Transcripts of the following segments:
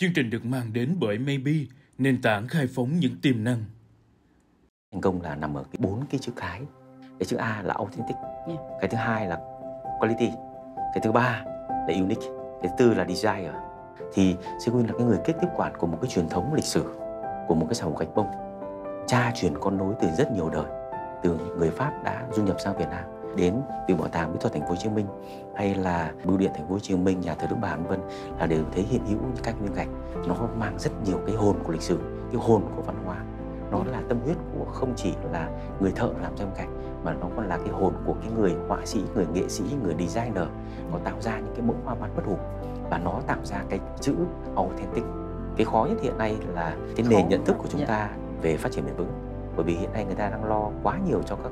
Chương trình được mang đến bởi Maybe, nền tảng khai phóng những tiềm năng. Thành công là nằm ở cái bốn cái chữ cái. Cái chữ A là authentic, yeah. cái thứ hai là quality, cái thứ ba là unique, cái thứ tư là desire. Thì Seguin là cái người kết tiếp quản của một cái truyền thống lịch sử của một cái xã hội gạch bông. Cha truyền con nối từ rất nhiều đời, từ người Pháp đã du nhập sang Việt Nam đến từ bảo tàng mỹ thuật thành phố Hồ Chí Minh hay là bưu điện thành phố Hồ Chí Minh, nhà thờ Đức Bà vân vân là đều thấy hiện hữu những các viên gạch nó mang rất nhiều cái hồn của lịch sử, cái hồn của văn hóa nó là tâm huyết của không chỉ là người thợ làm ra gạch mà nó còn là cái hồn của cái người họa sĩ, người nghệ sĩ, người designer nó tạo ra những cái mẫu hoa văn bất hủ và nó tạo ra cái chữ authentic cái khó nhất hiện nay là cái nền nhận thức của chúng dạ. ta về phát triển bền vững bởi vì hiện nay người ta đang lo quá nhiều cho các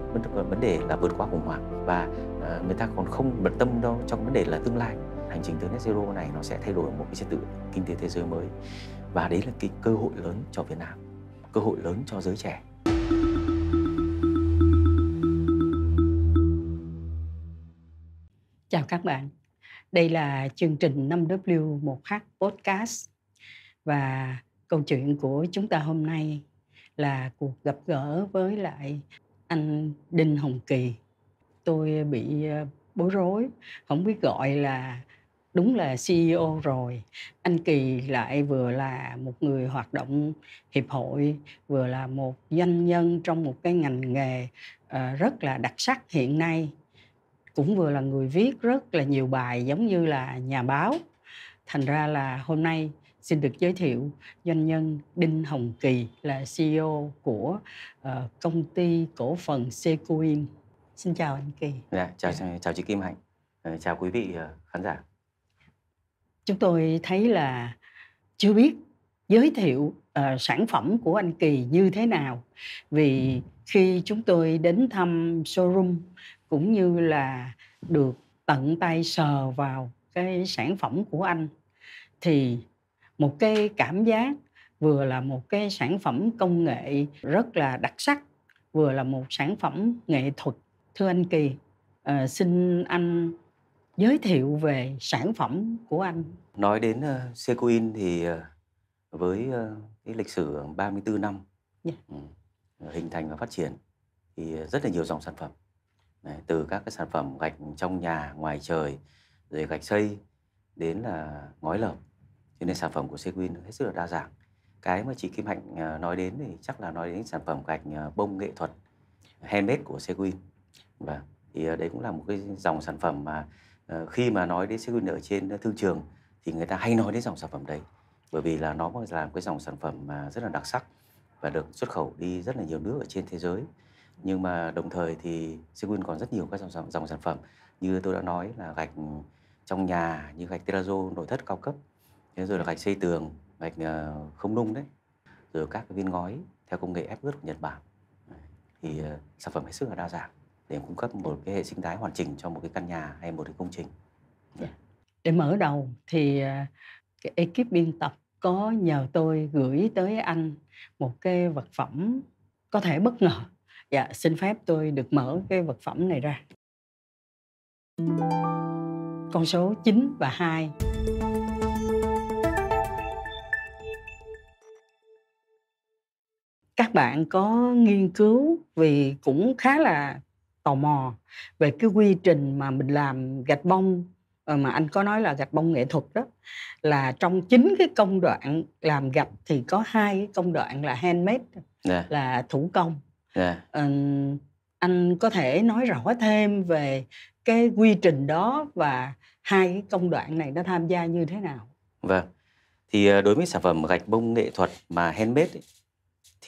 vấn đề là vượt qua khủng hoảng và à, người ta còn không bận tâm đâu trong vấn đề là tương lai hành trình tới net zero này nó sẽ thay đổi một cái trật tự kinh tế thế giới mới và đấy là cái cơ hội lớn cho Việt Nam cơ hội lớn cho giới trẻ Chào các bạn đây là chương trình 5W1H Podcast và câu chuyện của chúng ta hôm nay là cuộc gặp gỡ với lại anh Đinh Hồng Kỳ. Tôi bị ờ, bối rối, không biết gọi là đúng là CEO rồi. Anh Kỳ lại vừa là một người hoạt động hiệp hội, vừa là một doanh nhân trong một cái ngành nghề ờ, rất là đặc sắc hiện nay. Cũng vừa là người viết rất là nhiều bài giống như là nhà báo. Thành ra là hôm nay xin được giới thiệu doanh nhân Đinh Hồng Kỳ là CEO của uh, công ty cổ phần Sequin. Xin chào anh Kỳ. Dạ, chào dạ. chào chị Kim Hạnh. Ờ, chào quý vị ờ, khán giả. Chúng tôi thấy là chưa biết giới thiệu uh, sản phẩm của anh Kỳ như thế nào vì khi chúng tôi đến thăm showroom cũng như là được tận tay sờ vào cái sản phẩm của anh thì một cái cảm giác vừa là một cái sản phẩm công nghệ rất là đặc sắc vừa là một sản phẩm nghệ thuật thưa anh kỳ à, xin anh giới thiệu về sản phẩm của anh nói đến uh, ờ, secoin thì uh, với uh, cái lịch sử 34 năm yeah. Dạ. uh, ừ, hình thành và phát triển thì rất là nhiều dòng sản phẩm Đấy, từ các cái sản phẩm gạch trong nhà ngoài trời rồi gạch xây đến là ngói lợp cho nên sản phẩm của Sequin hết sức là đa dạng cái mà chị Kim Hạnh ờ, nói đến thì chắc là nói đến sản phẩm gạch ờ, bông nghệ thuật handmade của Sequin và vâng, thì ờ, đấy cũng là một cái dòng sản phẩm mà khi mà nói đến Sequin ở trên thương trường thì người ta hay nói đến dòng sản phẩm đấy bởi vì là nó là một cái dòng sản phẩm mà rất là đặc sắc và được xuất khẩu đi rất là nhiều nước ở trên thế giới nhưng mà đồng thời thì Sequin còn rất nhiều các dòng, dòng sản phẩm như tôi đã nói là gạch trong nhà như gạch terrazzo nội thất cao cấp thế rồi là gạch xây tường gạch ờ, không nung đấy rồi các viên ngói theo công nghệ ép ướt của nhật bản thì ờ, sản phẩm hết sức là đa dạng để cung cấp một cái hệ sinh thái hoàn chỉnh cho một cái căn nhà hay một cái công trình dạ. Dạ. để mở đầu thì ờ, cái ekip biên tập có nhờ tôi gửi tới anh một cái vật phẩm có thể bất ngờ dạ xin phép tôi được mở cái vật phẩm này ra con số 9 và 2 các bạn có nghiên cứu vì cũng khá là tò mò về cái quy trình mà mình làm gạch bông ờ, mà anh có nói là gạch bông nghệ thuật đó là trong chính cái công đoạn làm gạch thì có hai cái công đoạn là handmade yeah. Dạ. là thủ công yeah. Dạ. ừ, anh có thể nói rõ thêm về cái quy trình đó và hai cái công đoạn này nó tham gia như thế nào vâng thì ờ, đối với sản phẩm gạch bông nghệ thuật mà handmade ấy,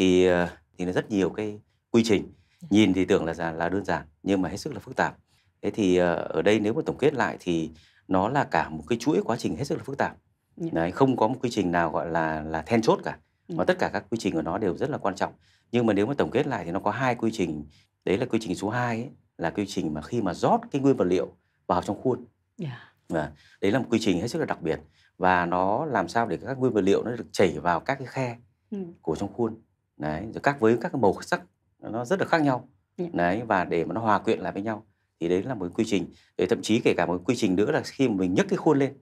thì ờ, thì nó rất nhiều cái quy trình dạ. nhìn thì tưởng là là đơn giản nhưng mà hết sức là phức tạp thế thì ờ, ở đây nếu mà tổng kết lại thì nó là cả một cái chuỗi quá trình hết sức là phức tạp dạ. Đấy, không có một quy trình nào gọi là là then chốt cả dạ. mà tất cả các quy trình của nó đều rất là quan trọng nhưng mà nếu mà tổng kết lại thì nó có hai quy trình đấy là quy trình số 2 ấy, là quy trình mà khi mà rót cái nguyên vật liệu vào trong khuôn yeah. và đấy là một quy trình hết sức là đặc biệt và nó làm sao để các nguyên vật liệu nó được chảy vào các cái khe ừ. của trong khuôn đấy rồi các với các màu sắc nó rất là khác nhau dạ. đấy và để mà nó hòa quyện lại với nhau thì đấy là một quy trình để thậm chí kể cả một quy trình nữa là khi mình nhấc cái khuôn lên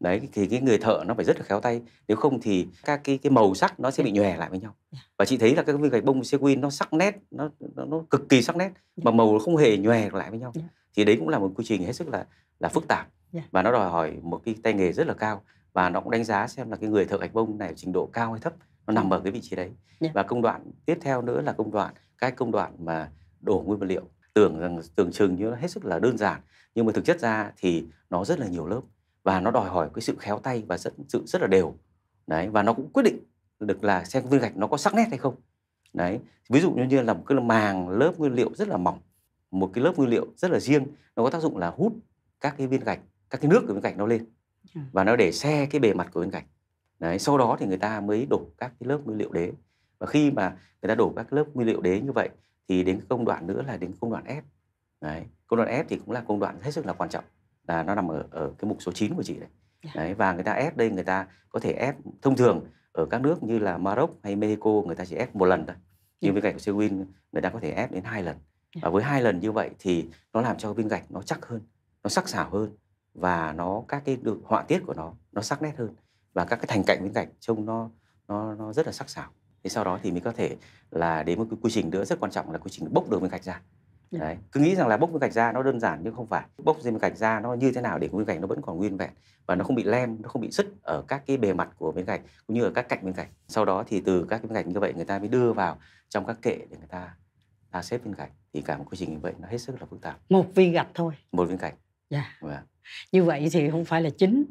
đấy thì cái người thợ nó phải rất là khéo tay nếu không thì các cái cái màu sắc nó sẽ dạ. bị nhòe lại với nhau dạ. và chị thấy là cái viên gạch bông sequin nó sắc nét nó nó, nó cực kỳ sắc nét mà màu nó không hề nhòe lại với nhau thì đấy cũng là một quy trình hết sức là là phức tạp và nó đòi hỏi một cái tay nghề rất là cao và nó cũng đánh giá xem là cái người thợ gạch bông này trình độ cao hay thấp nó nằm ở cái vị trí đấy yeah. Dạ. và công đoạn tiếp theo nữa là công đoạn cái công đoạn mà đổ nguyên vật liệu tưởng rằng tưởng chừng như nó hết sức là đơn giản nhưng mà thực chất ra thì nó rất là nhiều lớp và nó đòi hỏi cái sự khéo tay và rất sự rất là đều đấy và nó cũng quyết định được là xem viên gạch nó có sắc nét hay không đấy ví dụ như là một cái màng lớp nguyên liệu rất là mỏng một cái lớp nguyên liệu rất là riêng nó có tác dụng là hút các cái viên gạch các cái nước của viên gạch nó lên dạ. và nó để xe cái bề mặt của viên gạch Đấy, sau đó thì người ta mới đổ các cái lớp nguyên liệu đế và khi mà người ta đổ các lớp nguyên liệu đế như vậy thì đến công đoạn nữa là đến công đoạn ép đấy, công đoạn ép thì cũng là công đoạn hết sức là quan trọng là nó nằm ở ở cái mục số 9 của chị đấy. Dạ. đấy và người ta ép đây người ta có thể ép thông thường ở các nước như là Maroc hay Mexico người ta chỉ ép một lần thôi dạ. nhưng viên gạch của Sewin người ta có thể ép đến hai lần dạ. và với hai lần như vậy thì nó làm cho viên gạch nó chắc hơn nó sắc sảo hơn và nó các cái được họa tiết của nó nó sắc nét hơn và các cái thành cạnh bên cạnh trông nó nó nó rất là sắc sảo thế sau đó thì mới có thể là đến một cái quy trình nữa rất quan trọng là quy trình bốc đường bên cạnh ra dạ. Đấy. cứ nghĩ rằng là bốc nguyên gạch ra nó đơn giản nhưng không phải bốc nguyên gạch ra nó như thế nào để nguyên gạch nó vẫn còn nguyên vẹn và nó không bị lem nó không bị sứt ở các cái bề mặt của bên gạch cũng như ở các cạnh bên gạch sau đó thì từ các cái bên gạch như vậy người ta mới đưa vào trong các kệ để người ta ta xếp viên gạch thì cả một quy trình như vậy nó hết sức là phức tạp một viên gạch thôi một viên gạch yeah. Dạ. Vâng. như vậy thì không phải là chính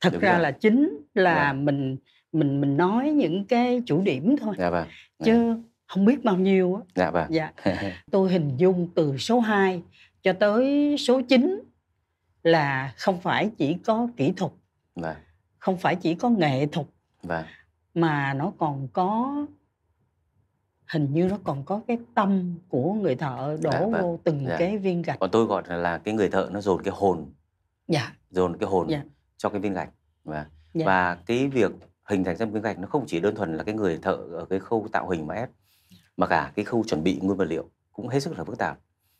thật Đúng ra rồi. là chính là yeah. Dạ. mình mình mình nói những cái chủ điểm thôi dạ vâng. chứ dạ. không biết bao nhiêu á dạ vâng. dạ tôi hình dung từ số 2 cho tới số 9 là không phải chỉ có kỹ thuật dạ. không phải chỉ có nghệ thuật dạ. mà nó còn có hình như nó còn có cái tâm của người thợ đổ dạ, vâng. vô từng dạ. cái viên gạch còn tôi gọi là cái người thợ nó dồn cái hồn dạ dồn cái hồn dạ cho cái viên gạch và dạ. và cái việc hình thành ra viên gạch nó không chỉ đơn thuần là cái người thợ ở cái khâu tạo hình mà ép mà cả cái khâu chuẩn bị nguyên vật liệu cũng hết sức là phức tạp.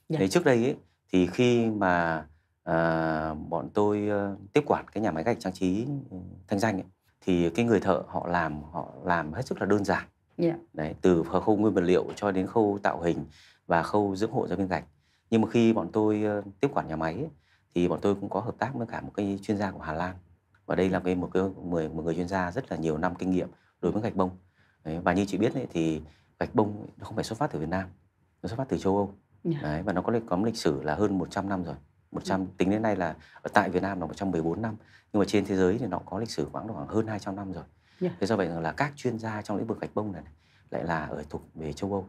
Dạ. Đấy trước đây ấy, thì khi mà à, bọn tôi uh, tiếp quản cái nhà máy gạch trang trí ừ, thanh danh ấy, thì cái người thợ họ làm họ làm hết sức là đơn giản. Yeah. Dạ. Đấy, từ khâu nguyên vật liệu cho đến khâu tạo hình và khâu dưỡng hộ ra viên gạch. Nhưng mà khi bọn tôi uh, tiếp quản nhà máy ấy, thì bọn tôi cũng có hợp tác với cả một cái chuyên gia của Hà Lan và đây là cái một cái một, một người chuyên gia rất là nhiều năm kinh nghiệm đối với gạch bông đấy, và như chị biết ấy, thì gạch bông nó không phải xuất phát từ Việt Nam nó xuất phát từ châu Âu dạ. đấy, và nó có có lịch sử là hơn 100 năm rồi 100 yeah. Dạ. tính đến nay là ở tại Việt Nam là 114 năm nhưng mà trên thế giới thì nó có lịch sử khoảng khoảng hơn 200 năm rồi dạ. thế do vậy là các chuyên gia trong lĩnh vực gạch bông này, lại là ở thuộc về châu Âu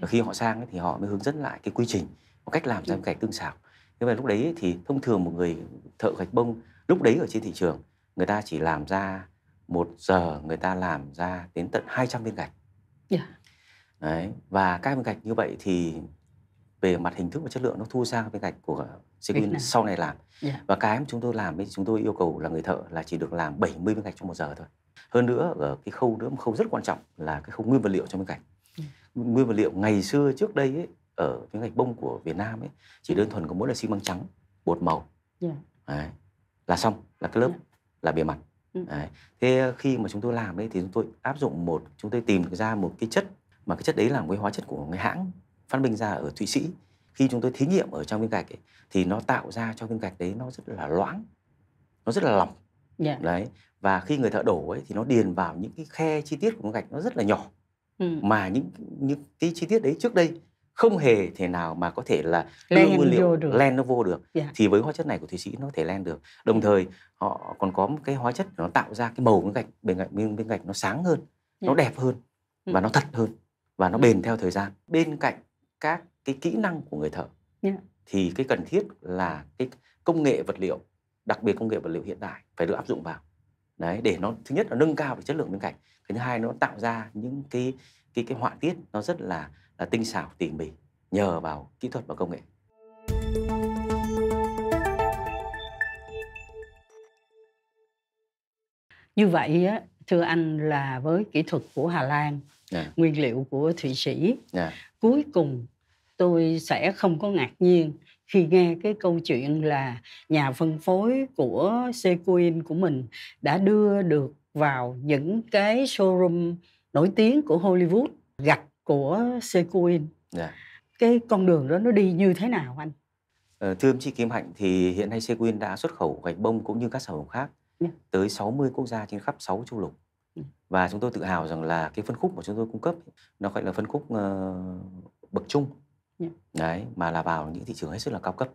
và khi họ sang ấy, thì họ mới hướng dẫn lại cái quy trình và cách làm ra gạch tương xảo thế và lúc đấy thì thông thường một người thợ gạch bông lúc đấy ở trên thị trường người ta chỉ làm ra một giờ người ta làm ra đến tận 200 viên gạch yeah. Dạ. đấy và các viên gạch như vậy thì về mặt hình thức và chất lượng nó thu xa viên gạch của Sequin sau này làm yeah. Dạ. và cái mà chúng tôi làm thì chúng tôi yêu cầu là người thợ là chỉ được làm 70 viên gạch trong một giờ thôi hơn nữa ở cái khâu nữa một khâu rất quan trọng là cái khâu nguyên vật liệu trong viên gạch yeah. Dạ. nguyên vật liệu ngày xưa trước đây ấy, ở cái gạch bông của Việt Nam ấy chỉ đơn thuần có mỗi là xi măng trắng bột màu yeah. Dạ. đấy. là xong là cái lớp yeah. Dạ. là bề mặt ừ. đấy. thế khi mà chúng tôi làm ấy thì chúng tôi áp dụng một chúng tôi tìm ra một cái chất mà cái chất đấy là một cái hóa chất của người hãng phát minh ra ở Thụy Sĩ khi chúng tôi thí nghiệm ở trong viên gạch ấy, thì nó tạo ra cho viên gạch đấy nó rất là loãng nó rất là lỏng yeah. Dạ. đấy và khi người thợ đổ ấy thì nó điền vào những cái khe chi tiết của con gạch nó rất là nhỏ ừ. mà những những cái chi tiết đấy trước đây không hề thể nào mà có thể là len nguyên liệu len nó vô được yeah. Dạ. thì với hóa chất này của thụy sĩ nó có thể len được đồng dạ. thời họ còn có một cái hóa chất nó tạo ra cái màu bên gạch bên gạch bên, bên gạch nó sáng hơn yeah. nó dạ. đẹp hơn ừ. và nó thật hơn và nó bền theo thời gian bên cạnh các cái kỹ năng của người thợ yeah. thì cái cần thiết là cái công nghệ vật liệu đặc biệt công nghệ vật liệu hiện đại phải được áp dụng vào đấy để nó thứ nhất là nâng cao về chất lượng bên cạnh cái thứ hai nó tạo ra những cái cái cái họa tiết nó rất là là tinh xảo tỉ mỉ nhờ vào kỹ thuật và công nghệ như vậy á thưa anh là với kỹ thuật của Hà Lan yeah. Dạ. nguyên liệu của Thụy Sĩ yeah. Dạ. cuối cùng tôi sẽ không có ngạc nhiên khi nghe cái câu chuyện là nhà phân phối của Sequin của mình đã đưa được vào những cái showroom nổi tiếng của Hollywood gạch của Sequin yeah. Dạ. cái con đường đó nó đi như thế nào anh ờ, thưa ông chị Kim Hạnh thì hiện nay Sequin đã xuất khẩu gạch bông cũng như các sản phẩm khác yeah. Dạ. tới 60 quốc gia trên khắp 6 châu lục yeah. Dạ. và chúng tôi tự hào rằng là cái phân khúc mà chúng tôi cung cấp nó gọi là phân khúc uh, bậc trung yeah. đấy mà là vào những thị trường hết sức là cao cấp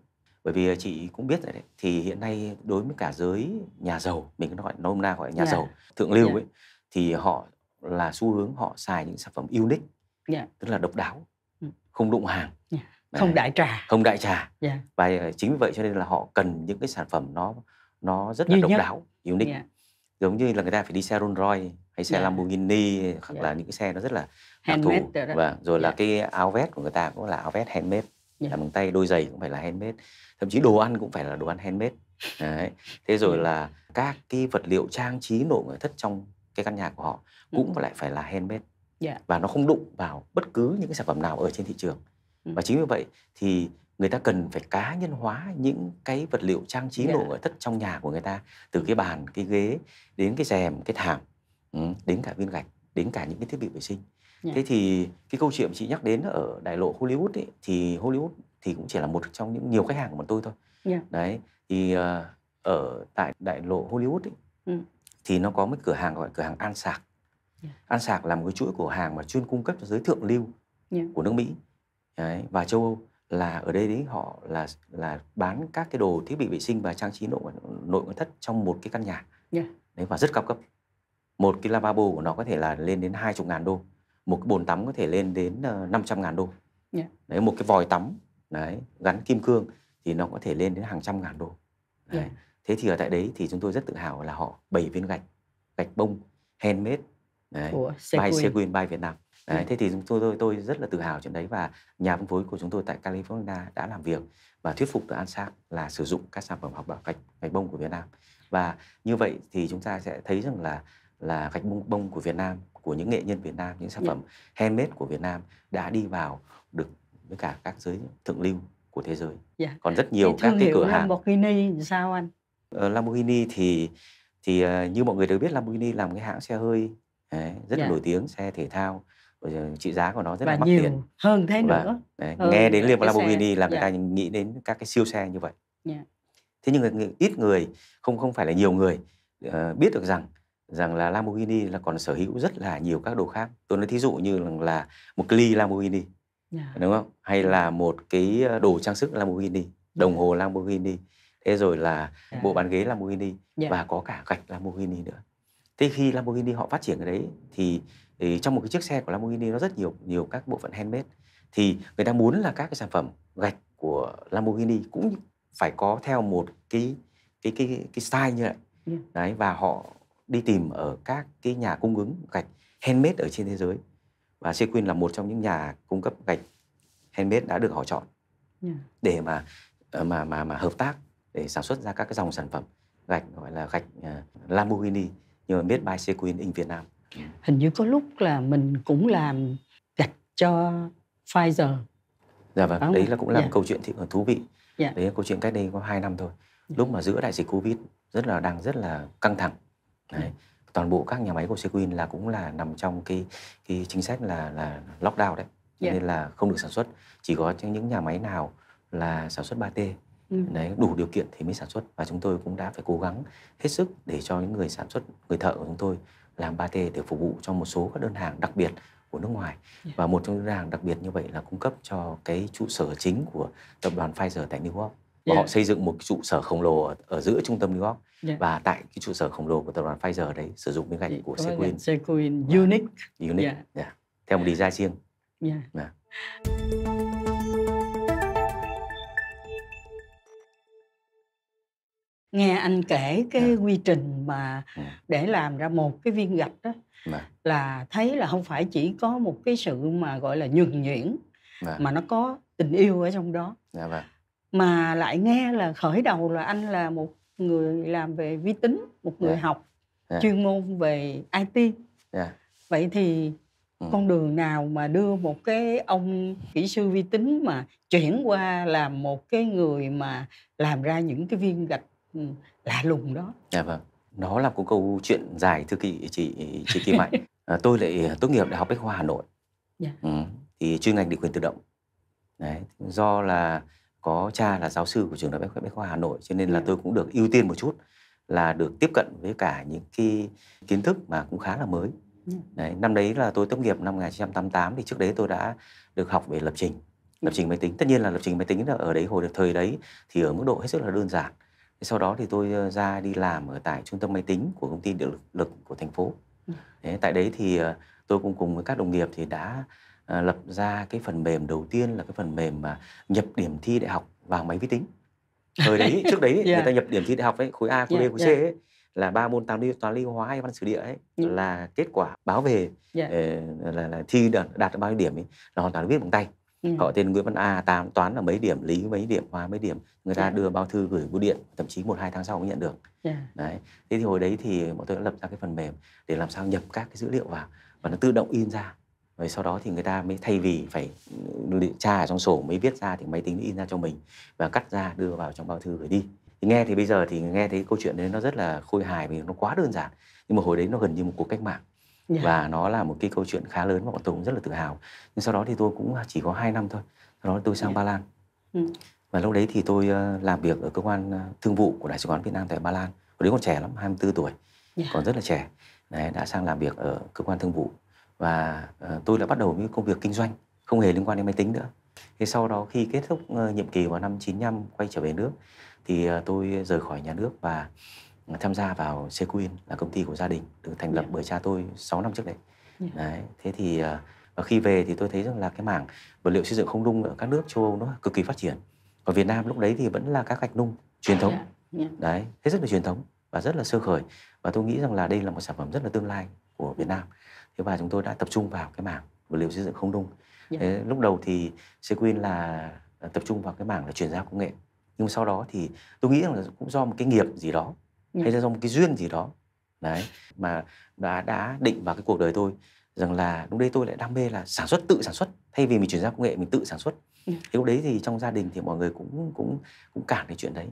bởi vì ờ, chị cũng biết rồi đấy thì hiện nay đối với cả giới nhà giàu mình gọi nôm na gọi là nhà yeah. giàu thượng lưu yeah. ấy thì họ là xu hướng họ xài những sản phẩm unique yeah. Dạ. tức là độc đáo ừ. không đụng hàng dạ. yeah. không đại trà không đại trà yeah. Dạ. và ờ, chính vì vậy cho nên là họ cần những cái sản phẩm nó nó rất là Duy độc nhất. đáo unique yeah. giống như là người ta phải đi xe Rolls Royce hay xe yeah. Lamborghini hoặc yeah. là những cái xe nó rất là đặc thù và rồi yeah. Vâng, là cái áo vest của người ta cũng là áo vest handmade yeah. làm bằng tay đôi giày cũng phải là handmade thậm chí đồ ăn cũng phải là đồ ăn handmade Đấy. thế rồi là các cái vật liệu trang trí nội thất trong cái căn nhà của họ ừ. cũng lại phải là handmade yeah. Dạ. và nó không đụng vào bất cứ những cái sản phẩm nào ở trên thị trường ừ. và chính vì vậy thì người ta cần phải cá nhân hóa những cái vật liệu trang trí dạ. nội ngoại thất trong nhà của người ta từ cái bàn cái ghế đến cái rèm cái thảm ừ, đến cả viên gạch đến cả những cái thiết bị vệ sinh yeah. Dạ. thế thì cái câu chuyện chị nhắc đến ở đại lộ Hollywood ấy, thì Hollywood thì cũng chỉ là một trong những nhiều khách hàng của tôi thôi yeah. đấy thì ờ, ở tại đại lộ Hollywood ấy, ừ. thì nó có một cửa hàng gọi cửa hàng An Sạc Yeah. Dạ. An Sạc là một cái chuỗi của hàng mà chuyên cung cấp cho giới thượng lưu yeah. Dạ. của nước Mỹ đấy, và châu Âu là ở đây đấy họ là là bán các cái đồ thiết bị vệ sinh và trang trí nội nội thất trong một cái căn nhà yeah. Dạ. đấy và rất cao cấp một cái lavabo của nó có thể là lên đến hai chục ngàn đô một cái bồn tắm có thể lên đến 500 ờ, ngàn đô yeah. đấy một cái vòi tắm đấy gắn kim cương thì nó có thể lên đến hàng trăm ngàn đô đấy. Yeah. thế thì ở tại đấy thì chúng tôi rất tự hào là họ bảy viên gạch gạch bông handmade đấy, của Bay by Sequin Việt Nam ừ. đấy, ừ. thế thì tôi, tôi tôi rất là tự hào chuyện đấy và nhà phân phối của chúng tôi tại California đã làm việc và thuyết phục được An Sang là sử dụng các sản phẩm học bảo gạch gạch bông của Việt Nam và như vậy thì chúng ta sẽ thấy rằng là là gạch bông bông của Việt Nam của những nghệ nhân Việt Nam những sản dạ. phẩm yeah. handmade của Việt Nam đã đi vào được với cả các giới thượng lưu của thế giới yeah. Dạ. còn rất nhiều các cái cửa hàng Lamborghini sao anh ờ, Lamborghini thì thì ờ, như mọi người đều biết Lamborghini làm cái hãng xe hơi đấy, rất yeah. là dạ. nổi tiếng xe thể thao trị giá của nó rất và là mắc nhiều tiền hơn thế và, vâng, nữa đấy, ừ, nghe đến liên Lamborghini là người yeah. Dạ. ta nghĩ đến các cái siêu xe như vậy yeah. Dạ. thế nhưng ít người không không phải là nhiều người uh, biết được rằng rằng là Lamborghini là còn sở hữu rất là nhiều các đồ khác tôi nói thí dụ như là, là một ly Lamborghini yeah. đúng không hay là một cái ờ, đồ trang sức Lamborghini đồng hồ Lamborghini thế rồi là yeah. bộ bàn ghế Lamborghini yeah. và có cả gạch Lamborghini nữa thế khi Lamborghini họ phát triển ở đấy thì, thì trong một cái chiếc xe của Lamborghini nó rất nhiều nhiều các bộ phận handmade thì người ta muốn là các cái sản phẩm gạch của Lamborghini cũng phải có theo một cái cái cái cái style như vậy yeah. đấy và họ đi tìm ở các cái nhà cung ứng gạch handmade ở trên thế giới và Sequin là một trong những nhà cung cấp gạch handmade đã được họ chọn yeah. để mà ờ, mà mà mà hợp tác để sản xuất ra các cái dòng sản phẩm gạch gọi là gạch ờ, Lamborghini nhưng mà made by Sequin in Việt Nam ừ. hình như có lúc là mình cũng làm gạch cho Pfizer dạ vâng đấy là cũng là dạ. một câu chuyện thì thú vị dạ. đấy là câu chuyện cách đây có 2 năm thôi dạ. lúc mà giữa đại dịch covid rất là đang rất là căng thẳng ừ. đấy. Dạ. toàn bộ các nhà máy của Sequin là cũng là nằm trong cái cái chính sách là là lockdown đấy dạ. nên là không được sản xuất chỉ có những nhà máy nào là sản xuất 3T ừ. đấy đủ điều kiện thì mới sản xuất và chúng tôi cũng đã phải cố gắng hết sức để cho những người sản xuất người thợ của chúng tôi làm ba t để phục vụ cho một số các đơn hàng đặc biệt của nước ngoài yeah. và một trong những đơn hàng đặc biệt như vậy là cung cấp cho cái trụ sở chính của tập đoàn Pfizer tại New York và yeah. họ xây dựng một trụ sở khổng lồ ở, giữa trung tâm New York yeah. và tại cái trụ sở khổng lồ của tập đoàn Pfizer đấy sử dụng miếng gạch của Sequin Sequin vâng. unique unique yeah. Yeah. theo một design riêng yeah. Yeah. Vâng. nghe anh kể cái yeah. Dạ. quy trình mà yeah. Ừ. để làm ra một cái viên gạch đó yeah. Dạ. là thấy là không phải chỉ có một cái sự mà gọi là nhường nhuyễn yeah. Dạ. mà nó có tình yêu ở trong đó yeah, yeah. Vâng. mà lại nghe là khởi đầu là anh là một người làm về vi tính một người yeah. học yeah. chuyên môn về IT yeah. vậy thì ừ. con đường nào mà đưa một cái ông kỹ sư vi tính mà chuyển qua làm một cái người mà làm ra những cái viên gạch Ừ, lạ lùng đó dạ vâng đó là một câu chuyện dài thưa chị chị chị Kim Hạnh à, tôi lại ờ, tốt nghiệp đại học bách khoa Hà Nội Dạ. ừ, thì chuyên ngành định quyền tự động đấy do là có cha là giáo sư của trường đại học bách khoa Hà Nội cho nên là yeah. Dạ. tôi cũng được ưu tiên một chút là được tiếp cận với cả những cái kiến thức mà cũng khá là mới yeah. Dạ. đấy năm đấy là tôi tốt nghiệp năm 1988 thì trước đấy tôi đã được học về lập trình lập dạ. trình máy tính tất nhiên là lập trình máy tính là ở đấy hồi được thời đấy thì ở mức độ hết sức là đơn giản sau đó thì tôi ờ, ra đi làm ở tại trung tâm máy tính của công ty điện lực, của thành phố ừ. Thế, tại đấy thì ờ, tôi cũng cùng với các đồng nghiệp thì đã ờ, lập ra cái phần mềm đầu tiên là cái phần mềm mà nhập điểm thi đại học vào máy vi tính thời đấy trước đấy yeah. người ta nhập điểm thi đại học ấy khối A khối yeah, B khối yeah. C ấy là ba môn toán lý toán lý hóa hay văn sử địa ấy yeah. Ừ. là kết quả báo về yeah. là, là, là thi đạt, đạt bao nhiêu điểm ấy là hoàn toàn viết bằng tay ừ. họ tên Nguyễn Văn A tám toán là mấy điểm lý mấy điểm hóa mấy điểm người ta yeah. Dạ. đưa bao thư gửi bưu điện thậm chí một hai tháng sau cũng nhận được yeah. Dạ. đấy thế thì hồi đấy thì bọn tôi đã lập ra cái phần mềm để làm sao nhập các cái dữ liệu vào và nó tự động in ra rồi sau đó thì người ta mới thay vì phải ừ, tra ở trong sổ mới viết ra thì máy tính in ra cho mình và cắt ra đưa vào trong bao thư gửi đi thì nghe thì bây giờ thì nghe thấy câu chuyện đấy nó rất là khôi hài vì nó quá đơn giản nhưng mà hồi đấy nó gần như một cuộc cách mạng yeah. Dạ. và nó là một cái câu chuyện khá lớn và bọn tôi cũng rất là tự hào nhưng sau đó thì tôi cũng chỉ có 2 năm thôi sau đó tôi sang yeah. Dạ. ba lan ừ. và lúc đấy thì tôi ờ, làm việc ở cơ quan ờ, thương vụ của đại sứ quán việt nam tại ba lan hồi đấy còn trẻ lắm 24 tuổi yeah. Dạ. còn rất là trẻ đấy, đã sang làm việc ở cơ quan thương vụ và uh, tôi đã bắt đầu những công việc kinh doanh không hề liên quan đến máy tính nữa thế sau đó khi kết thúc uh, nhiệm kỳ vào năm 95 quay trở về nước thì uh, tôi rời khỏi nhà nước và tham gia vào Sequin là công ty của gia đình được thành lập yeah. Dạ. bởi cha tôi 6 năm trước đấy. Yeah. Dạ. đấy thế thì à, và khi về thì tôi thấy rằng là cái mảng vật liệu xây dựng không nung ở các nước châu Âu nó cực kỳ phát triển. Còn Việt Nam lúc đấy thì vẫn là các gạch nung truyền à, thống. Yeah. Dạ. Yeah. Đấy, thế rất là truyền thống và rất là sơ khởi và tôi nghĩ rằng là đây là một sản phẩm rất là tương lai của Việt Nam. Thế và chúng tôi đã tập trung vào cái mảng vật liệu xây dựng không nung. Yeah. Thế, lúc đầu thì Sequin là à, tập trung vào cái mảng là chuyển giao công nghệ nhưng sau đó thì tôi nghĩ rằng là cũng do một cái nghiệp gì đó hay là do một cái duyên gì đó đấy mà đã đã định vào cái cuộc đời tôi rằng là lúc đấy tôi lại đam mê là sản xuất tự sản xuất thay vì mình chuyển giao công nghệ mình tự sản xuất ừ. lúc đấy thì trong gia đình thì mọi người cũng cũng cũng cản cái chuyện đấy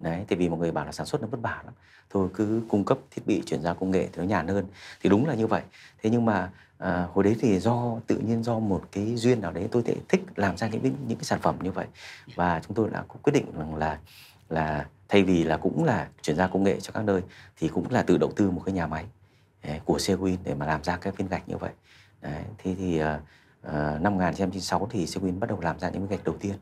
đấy Tại vì mọi người bảo là sản xuất nó vất vả lắm thôi cứ cung cấp thiết bị chuyển giao công nghệ thì nó nhàn hơn thì đúng là như vậy thế nhưng mà à, hồi đấy thì do tự nhiên do một cái duyên nào đấy tôi thể thích làm ra những những cái sản phẩm như vậy dạ. và chúng tôi đã có quyết định rằng là là thay vì là cũng là chuyển giao công nghệ cho các nơi thì cũng là tự đầu tư một cái nhà máy của Sewin để mà làm ra các viên gạch như vậy đấy, thế thì uh, năm 1996 thì Sewin bắt đầu làm ra những viên gạch đầu tiên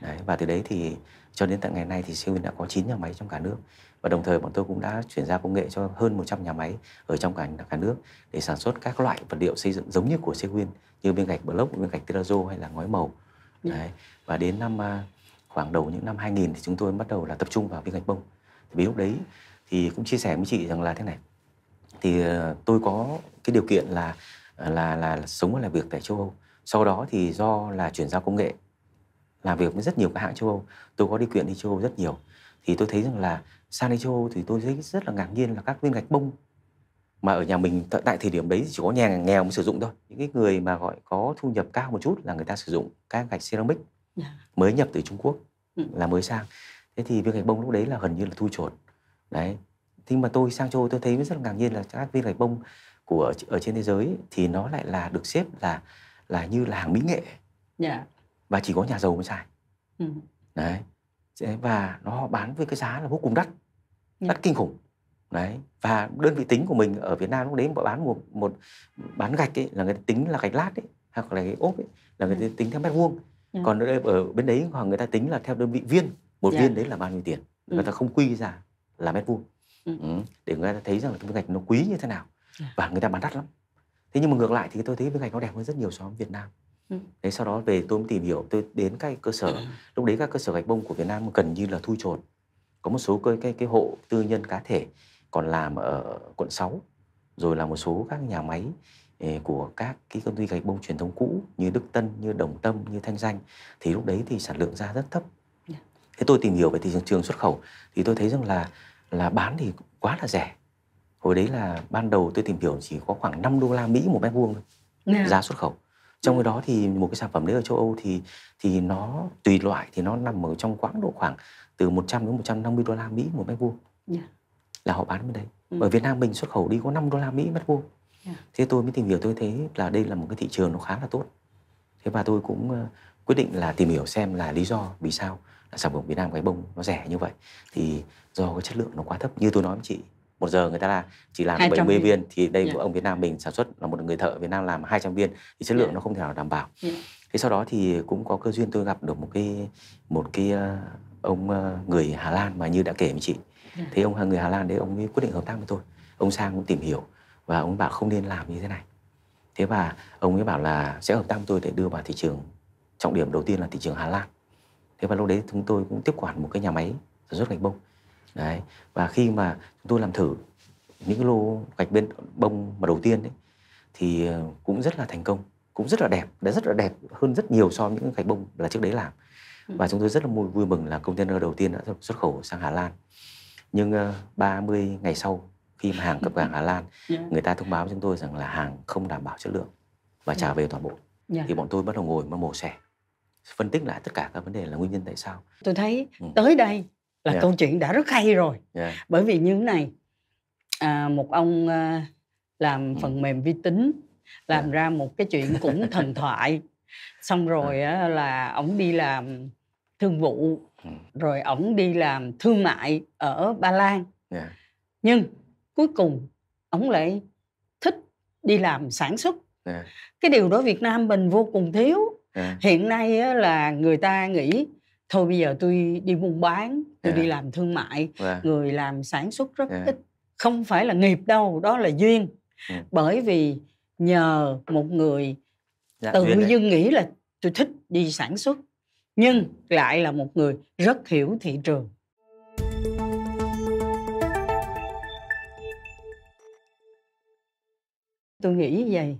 đấy, và từ đấy thì cho đến tận ngày nay thì Sewin đã có 9 nhà máy trong cả nước và đồng thời bọn tôi cũng đã chuyển giao công nghệ cho hơn 100 nhà máy ở trong cả cả nước để sản xuất các loại vật liệu xây dựng giống như của Sewin như viên gạch block, viên gạch terrazzo hay là ngói màu ừ. đấy. và đến năm uh, khoảng đầu những năm 2000 thì chúng tôi bắt đầu là tập trung vào viên gạch bông thì vì lúc đấy thì cũng chia sẻ với chị rằng là thế này thì ờ, tôi có cái điều kiện là ờ, là là sống và làm việc tại châu Âu sau đó thì do là chuyển giao công nghệ làm việc với rất nhiều các hãng châu Âu tôi có đi kiện đi châu Âu rất nhiều thì tôi thấy rằng là sang đến châu Âu thì tôi thấy rất là ngạc nhiên là các viên gạch bông mà ở nhà mình tại thời điểm đấy chỉ có nhà nghèo mới sử dụng thôi những cái người mà gọi có thu nhập cao một chút là người ta sử dụng các gạch ceramic Dạ. mới nhập từ Trung Quốc ừ. là mới sang thế thì viên gạch bông lúc đấy là gần như là thui chột đấy thế mà tôi sang châu tôi thấy rất là ngạc nhiên là các viên gạch bông của ở trên thế giới thì nó lại là được xếp là là như là hàng mỹ nghệ yeah. Dạ. và chỉ có nhà giàu mới xài ừ. đấy và nó bán với cái giá là vô cùng đắt yeah. Dạ. đắt kinh khủng đấy và đơn vị tính của mình ở Việt Nam lúc đấy mà bán một một bán gạch ấy là người ta tính là gạch lát ấy hoặc là cái ốp ấy là người ta tính theo mét vuông Dạ. còn ở, ở bên đấy hoặc người ta tính là theo đơn vị viên một yeah. Dạ. viên đấy là bao nhiêu tiền ừ. người ta không quy ra là mét vuông ừ. Ừ. để người ta thấy rằng là cái viên gạch nó quý như thế nào yeah. Dạ. và người ta bán đắt lắm thế nhưng mà ngược lại thì tôi thấy viên gạch nó đẹp hơn rất nhiều so với Việt Nam ừ. đấy sau đó về tôi tìm hiểu tôi đến các cơ sở ừ. lúc đấy các cơ sở gạch bông của Việt Nam gần như là thui chột có một số cái cái, cái hộ tư nhân cá thể còn làm ở quận 6 rồi là một số các nhà máy của các cái công ty gạch bông truyền thống cũ như Đức Tân, như Đồng Tâm, như Thanh Danh thì lúc đấy thì sản lượng ra rất thấp. Dạ. Thế tôi tìm hiểu về thị trường xuất khẩu thì tôi thấy rằng là là bán thì quá là rẻ. Hồi đấy là ban đầu tôi tìm hiểu chỉ có khoảng 5 đô la Mỹ một mét vuông thôi. Yeah. Dạ. Giá xuất khẩu. Trong cái đó thì một cái sản phẩm đấy ở châu Âu thì thì nó tùy loại thì nó nằm ở trong quãng độ khoảng từ 100 đến 150 đô la Mỹ một mét vuông. Yeah. Dạ. Là họ bán bên đấy. Ừ. Ở Việt Nam mình xuất khẩu đi có 5 đô la Mỹ mét vuông. Dạ. thế tôi mới tìm hiểu tôi thấy là đây là một cái thị trường nó khá là tốt thế và tôi cũng ờ, quyết định là tìm hiểu xem là lý do vì sao là sản phẩm Việt Nam cái bông nó rẻ như vậy thì do cái chất lượng nó quá thấp như tôi nói với chị một giờ người ta là chỉ làm 70 viên. viên thì đây yeah. Dạ. ông Việt Nam mình sản xuất là một người thợ Việt Nam làm 200 viên thì chất lượng yeah. Dạ. nó không thể nào đảm bảo yeah. thế sau đó thì cũng có cơ duyên tôi gặp được một cái một cái ờ, ông ờ, người Hà Lan mà như đã kể với chị yeah. thế ông người Hà Lan đấy ông ấy quyết định hợp tác với tôi ông sang cũng tìm hiểu và ông bảo không nên làm như thế này thế và ông ấy bảo là sẽ hợp tác với tôi để đưa vào thị trường trọng điểm đầu tiên là thị trường Hà Lan thế và lúc đấy chúng tôi cũng tiếp quản một cái nhà máy sản xuất gạch bông đấy và khi mà chúng tôi làm thử những cái lô gạch bên bông mà đầu tiên đấy thì ờ, cũng rất là thành công cũng rất là đẹp đã rất là đẹp hơn rất nhiều so với những gạch bông là trước đấy làm ừ. và chúng tôi rất là vui mừng là container đầu tiên đã xuất khẩu sang Hà Lan nhưng 30 ờ, ngày sau khi hàng cập cảng Hà Lan yeah. người ta thông báo với chúng tôi rằng là hàng không đảm bảo chất lượng và dạ. trả về toàn bộ yeah. Dạ. thì bọn tôi bắt đầu ngồi mà mổ xẻ phân tích lại tất cả các vấn đề là nguyên nhân tại sao tôi thấy ừ. tới đây là yeah. Dạ. câu chuyện đã rất hay rồi yeah. bởi vì như thế này à, một ông à, làm ừ. phần mềm vi tính làm yeah. ra một cái chuyện cũng thần thoại xong rồi à, là ổng đi làm thương vụ ừ. rồi ổng đi làm thương mại ở ba lan yeah. nhưng cuối cùng ổng lại thích đi làm sản xuất yeah. Dạ. cái điều đó việt nam mình vô cùng thiếu yeah. Dạ. hiện nay là người ta nghĩ thôi bây giờ tôi đi buôn bán tôi yeah. đi dạ. làm thương mại yeah. người làm sản xuất rất yeah. ít không phải là nghiệp đâu đó là duyên yeah. bởi vì nhờ một người dạ, tự dưng nghĩ là tôi thích đi sản xuất nhưng lại là một người rất hiểu thị trường tôi nghĩ vậy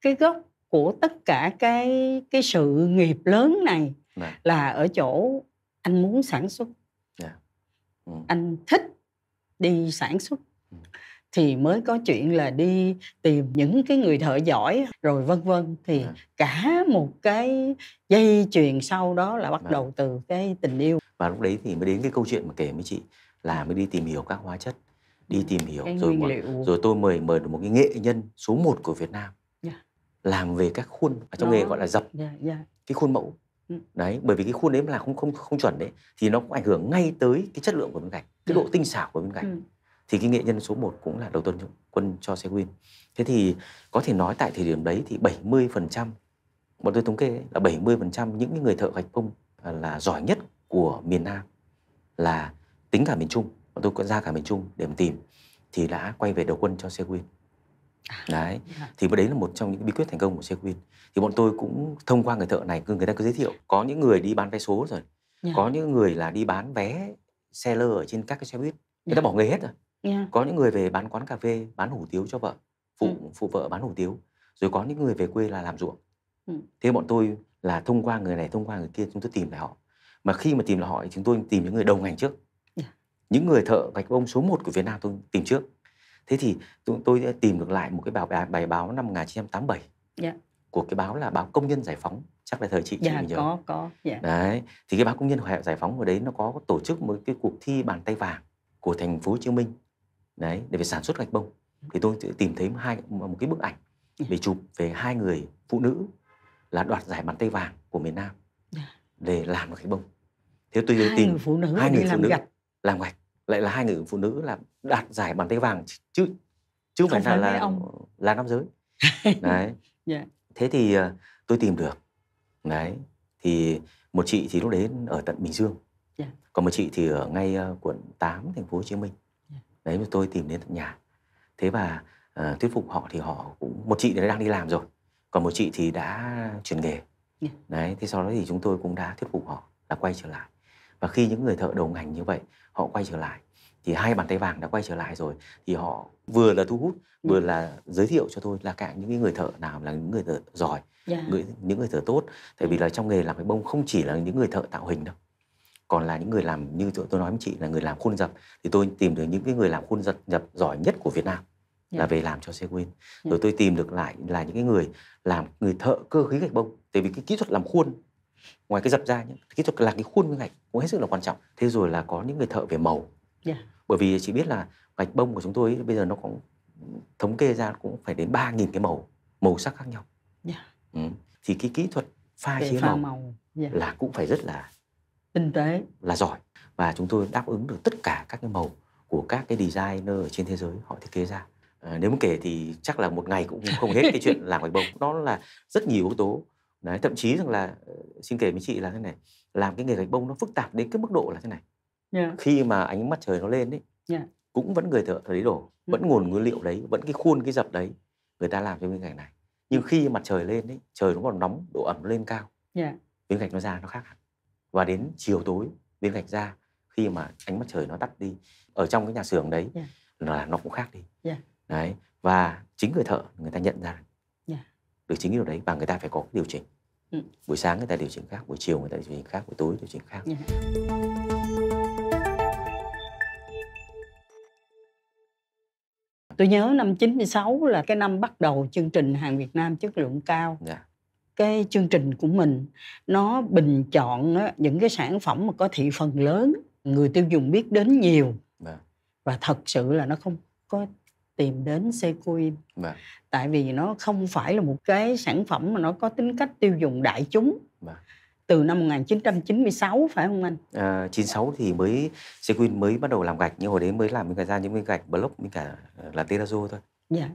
cái gốc của tất cả cái cái sự nghiệp lớn này Nè. Dạ. là ở chỗ anh muốn sản xuất yeah. Dạ. ừ. anh thích đi sản xuất ừ. thì mới có chuyện là đi tìm những cái người thợ giỏi rồi vân vân thì yeah. Dạ. cả một cái dây chuyền sau đó là bắt Nè. đầu từ cái tình yêu và lúc đấy thì mới đến cái câu chuyện mà kể với chị là mới đi tìm hiểu các hóa chất đi tìm hiểu cái rồi mà, rồi tôi mời mời được một cái nghệ nhân số 1 của Việt Nam yeah. Dạ. làm về các khuôn ở trong Đó. nghề gọi là dập yeah, dạ, yeah. Dạ. cái khuôn mẫu đấy bởi vì cái khuôn đấy mà là không không không chuẩn đấy thì nó cũng ảnh hưởng ngay tới cái chất lượng của miếng gạch cái độ tinh xảo của miếng gạch ừ. thì cái nghệ nhân số 1 cũng là đầu tuần quân cho xe win thế thì có thể nói tại thời điểm đấy thì 70 phần trăm bọn tôi thống kê ấy, là 70 phần trăm những người thợ gạch bông à, là giỏi nhất của miền Nam là tính cả miền Trung bọn tôi ra cả miền trung để mà tìm thì đã quay về đầu quân cho xe win à, đấy thì đấy là một trong những bí quyết thành công của xe win thì bọn tôi cũng thông qua người thợ này người ta cứ giới thiệu có những người đi bán vé số rồi yeah. có những người là đi bán vé xe lơ ở trên các cái xe buýt người yeah. ta bỏ nghề hết rồi yeah. có những người về bán quán cà phê bán hủ tiếu cho vợ phụ ừ. phụ vợ bán hủ tiếu rồi có những người về quê là làm ruộng ừ. thế bọn tôi là thông qua người này thông qua người kia chúng tôi tìm lại họ mà khi mà tìm lại họ thì chúng tôi tìm những người đồng ngành trước những người thợ gạch bông số 1 của Việt Nam tôi tìm trước thế thì tôi, tôi tìm được lại một cái bài bài báo năm 1987 yeah. Dạ. của cái báo là báo Công nhân Giải phóng chắc là thời chị yeah, chị dạ, nhớ có có yeah. Dạ. đấy thì cái báo Công nhân Giải phóng ở đấy nó có tổ chức một cái cuộc thi bàn tay vàng của thành phố Hồ Chí Minh đấy để về sản xuất gạch bông thì tôi tìm thấy hai một cái bức ảnh để chụp về hai người phụ nữ là đoạt giải bàn tay vàng của miền Nam để làm một cái bông thế tôi hai người phụ nữ hai người phụ nữ gạch. làm gạch lại là hai người phụ nữ là đạt giải bàn tay vàng chứ chứ không phải, phải là là ông. là nam giới đấy yeah. Dạ. thế thì ờ, tôi tìm được đấy thì một chị thì lúc đấy ở tận bình dương yeah. Dạ. còn một chị thì ở ngay ờ, quận 8 thành phố hồ chí minh yeah. Dạ. đấy mà tôi tìm đến tận nhà thế và uh, thuyết phục họ thì họ cũng một chị thì đang đi làm rồi còn một chị thì đã chuyển nghề yeah. đấy thế sau đó thì chúng tôi cũng đã thuyết phục họ là quay trở lại và khi những người thợ đầu ngành như vậy họ quay trở lại thì hai bàn tay vàng đã quay trở lại rồi thì họ vừa là thu hút ừ. vừa là giới thiệu cho tôi là cả những người thợ nào là những người thợ giỏi yeah. Dạ. người, những người thợ tốt tại vì là trong nghề làm cái bông không chỉ là những người thợ tạo hình đâu còn là những người làm như tôi nói với chị là người làm khuôn dập thì tôi tìm được những cái người làm khuôn dập, dập giỏi nhất của Việt Nam là dạ. về làm cho xe quên dạ. rồi tôi tìm được lại là những cái người làm người thợ cơ khí gạch bông tại vì cái kỹ thuật làm khuôn ngoài cái dập ra những kỹ thuật là cái khuôn cái gạch cũng hết sức là quan trọng thế rồi là có những người thợ về màu yeah. Dạ. bởi vì chị biết là gạch bông của chúng tôi ấy, bây giờ nó cũng thống kê ra cũng phải đến ba nghìn cái màu màu sắc khác nhau yeah. Dạ. ừ. thì cái kỹ thuật pha chế màu, màu. Yeah. Dạ. là cũng phải rất là tinh tế là giỏi và chúng tôi đáp ứng được tất cả các cái màu của các cái designer ở trên thế giới họ thiết kế ra à, nếu mà kể thì chắc là một ngày cũng không hết cái chuyện làm gạch bông nó là rất nhiều yếu tố đấy thậm chí rằng là ờ, xin kể với chị là thế này làm cái nghề gạch bông nó phức tạp đến cái mức độ là thế này yeah. Dạ. khi mà ánh mặt trời nó lên đấy yeah. Dạ. cũng vẫn người thợ đấy đổ ừ. vẫn nguồn nguyên liệu đấy vẫn cái khuôn cái dập đấy người ta làm cho miếng gạch này nhưng ừ. khi mặt trời lên đấy trời nó còn nóng độ ẩm nó lên cao yeah. Dạ. miếng gạch nó ra nó khác hẳn và đến chiều tối miếng gạch ra khi mà ánh mặt trời nó tắt đi ở trong cái nhà xưởng đấy yeah. là nó cũng khác đi yeah. đấy và chính người thợ người ta nhận ra được chính điều đấy và người ta phải có điều chỉnh ừ. buổi sáng người ta điều chỉnh khác buổi chiều người ta điều chỉnh khác buổi tối điều chỉnh khác yeah. Dạ. Tôi nhớ năm 96 là cái năm bắt đầu chương trình hàng Việt Nam chất lượng cao. Yeah. Dạ. Cái chương trình của mình nó bình chọn những cái sản phẩm mà có thị phần lớn, người tiêu dùng biết đến nhiều. Yeah. Dạ. Và thật sự là nó không có tìm đến Sequin vâng. Bà. tại vì nó không phải là một cái sản phẩm mà nó có tính cách tiêu dùng đại chúng Bà. Vâng. từ năm 1996 phải không anh? À, 96 thì mới Sequin mới bắt đầu làm gạch nhưng hồi đấy mới làm mình cả ra những cái gạch block với cả ờ, là terrazzo thôi. Dạ.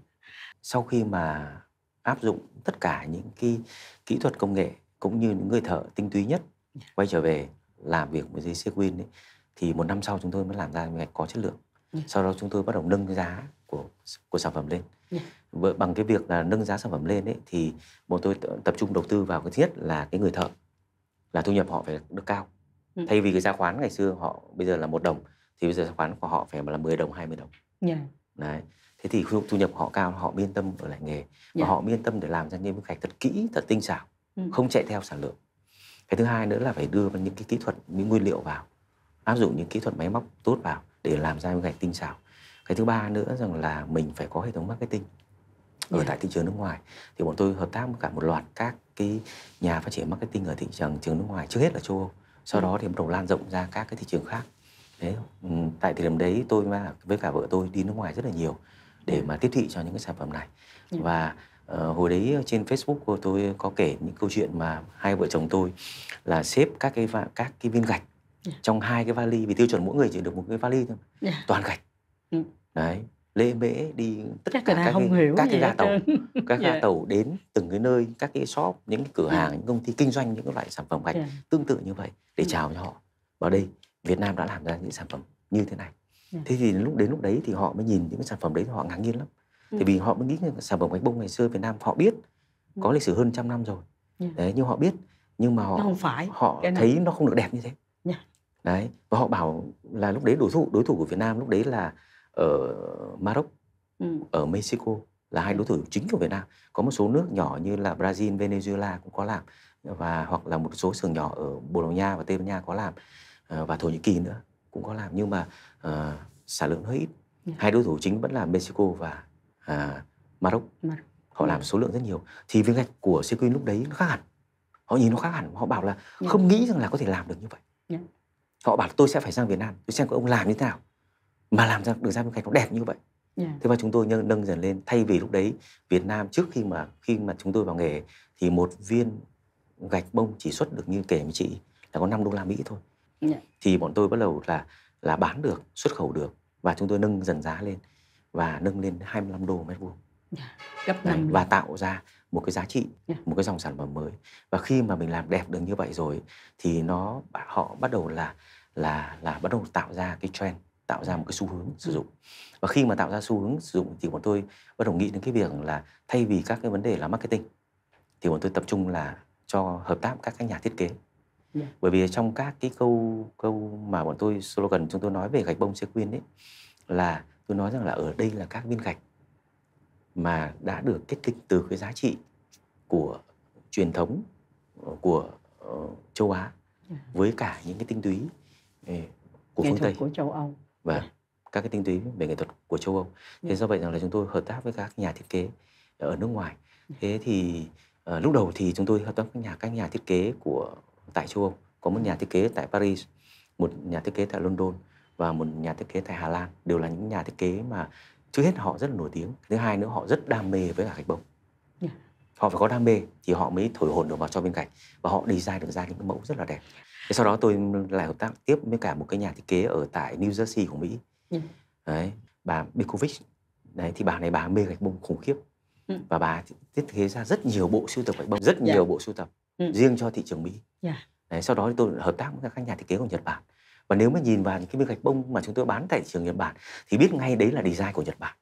Sau khi mà áp dụng tất cả những cái kỹ thuật công nghệ cũng như những người thợ tinh túy nhất dạ. quay trở về làm việc với Sequin ấy thì một năm sau chúng tôi mới làm ra gạch có chất lượng Ừ. sau đó chúng tôi bắt đầu nâng giá của của sản phẩm lên yeah. Dạ. bằng cái việc là nâng giá sản phẩm lên ấy thì bọn tôi tập trung đầu tư vào cái thiết là cái người thợ là thu nhập họ phải được cao ừ. thay vì cái giá khoán ngày xưa họ bây giờ là một đồng thì bây giờ giá khoán của họ phải là 10 đồng 20 đồng yeah. Dạ. đấy thế thì thu nhập họ cao họ yên tâm ở lại nghề và yeah. Dạ. họ yên tâm để làm ra những bức ảnh thật kỹ thật tinh xảo ừ. không chạy theo sản lượng cái thứ hai nữa là phải đưa vào những cái kỹ thuật những nguyên liệu vào áp dụng những kỹ thuật máy móc tốt vào để làm ra một gạch tinh xảo cái thứ ba nữa rằng là mình phải có hệ thống marketing ở yeah. tại thị trường nước ngoài thì bọn tôi hợp tác với cả một loạt các cái nhà phát triển marketing ở thị trường trường nước ngoài trước hết là châu Âu sau ừ. đó thì bắt đầu lan rộng ra các cái thị trường khác đấy ừ, tại thời điểm đấy tôi mà với cả vợ tôi đi nước ngoài rất là nhiều để ừ. mà tiếp thị cho những cái sản phẩm này và uh, hồi đấy trên Facebook của tôi có kể những câu chuyện mà hai vợ chồng tôi là xếp các cái các cái viên gạch yeah. Dạ. trong hai cái vali vì tiêu chuẩn mỗi người chỉ được một cái vali thôi yeah. Dạ. toàn gạch ừ. đấy lễ bễ đi tất Chắc cả các không cái, các cái ga tàu các ga dạ. tàu đến từng cái nơi các cái shop những cái cửa hàng những công ty kinh doanh những cái loại sản phẩm gạch yeah. tương tự như vậy để yeah. chào cho họ vào đây Việt Nam đã làm ra những sản phẩm như thế này yeah. thế thì lúc đến lúc đấy thì họ mới nhìn những cái sản phẩm đấy họ ngạc nhiên lắm ừ. tại vì họ mới nghĩ rằng sản phẩm gạch bông ngày xưa Việt Nam họ biết có ừ. lịch sử hơn trăm năm rồi yeah. đấy nhưng họ biết nhưng mà họ không phải họ thấy nó không được đẹp như thế đấy và họ bảo là lúc đấy đối thủ đối thủ của Việt Nam lúc đấy là ở Maroc ừ. ở Mexico là hai đối thủ chính của Việt Nam có một số nước nhỏ như là Brazil Venezuela cũng có làm và hoặc là một số sườn nhỏ ở Bồ Đào Nha và Tây Ban Nha có làm ờ, và Thổ Nhĩ Kỳ nữa cũng có làm nhưng mà uh, sản lượng hơi ít yeah. Dạ. hai đối thủ chính vẫn là Mexico và uh, Maroc. Maroc họ làm số lượng rất nhiều thì viên gạch của CQ lúc đấy nó khác hẳn họ nhìn nó khác hẳn họ bảo là yeah. Dạ. không nghĩ rằng là có thể làm được như vậy yeah. Dạ họ bảo tôi sẽ phải sang Việt Nam tôi xem các ông làm như thế nào mà làm ra được ra bức ảnh nó đẹp như vậy yeah. Dạ. thế và chúng tôi nhân nâng dần lên thay vì lúc đấy Việt Nam trước khi mà khi mà chúng tôi vào nghề thì một viên gạch bông chỉ xuất được như kể với chị là có 5 đô la Mỹ thôi yeah. Dạ. thì bọn tôi bắt đầu là là bán được xuất khẩu được và chúng tôi nâng dần giá lên và nâng lên 25 đô mét vuông Dạ, gấp Đấy, và tạo ra một cái giá trị yeah. Dạ. một cái dòng sản phẩm mới và khi mà mình làm đẹp được như vậy rồi thì nó họ bắt đầu là là là bắt đầu tạo ra cái trend tạo ra một cái xu hướng sử ừ. dụng và khi mà tạo ra xu hướng sử dụng thì bọn tôi bắt đầu nghĩ đến cái việc là thay vì các cái vấn đề là marketing thì bọn tôi tập trung là cho hợp tác các cái nhà thiết kế yeah. Dạ. bởi vì trong các cái câu câu mà bọn tôi slogan chúng tôi nói về gạch bông xe quyên ấy là tôi nói rằng là ở đây là các viên gạch mà đã được kết tinh từ cái giá trị của truyền thống ờ, của ờ, châu Á dạ. với cả những cái tinh túy ờ, của nghệ phương Tây của châu Âu và vâng, dạ. các cái tinh túy về nghệ thuật của châu Âu. Thế dạ. do vậy rằng là chúng tôi hợp tác với các nhà thiết kế ở nước ngoài. Thế thì uh, lúc đầu thì chúng tôi hợp tác với nhà các nhà thiết kế của tại châu Âu. Có một nhà thiết kế tại Paris, một nhà thiết kế tại London và một nhà thiết kế tại Hà Lan đều là những nhà thiết kế mà trước hết họ rất là nổi tiếng thứ hai nữa họ rất đam mê với cả gạch bông yeah. Dạ. họ phải có đam mê thì họ mới thổi hồn được vào cho bên cạnh và họ đi design được ra những cái mẫu rất là đẹp Thế sau đó tôi lại hợp tác tiếp với cả một cái nhà thiết kế ở tại New Jersey của Mỹ yeah. Dạ. đấy bà Bikovic đấy thì bà này bà mê gạch bông khủng khiếp ừ. và bà thiết kế ra rất nhiều bộ sưu tập gạch bông rất yeah. Dạ. nhiều bộ sưu tập ừ. riêng cho thị trường Mỹ yeah. đấy sau đó tôi hợp tác với các nhà thiết kế của Nhật Bản và nếu mà nhìn vào những cái viên gạch bông mà chúng tôi bán tại thị trường Nhật Bản thì biết ngay đấy là design của Nhật Bản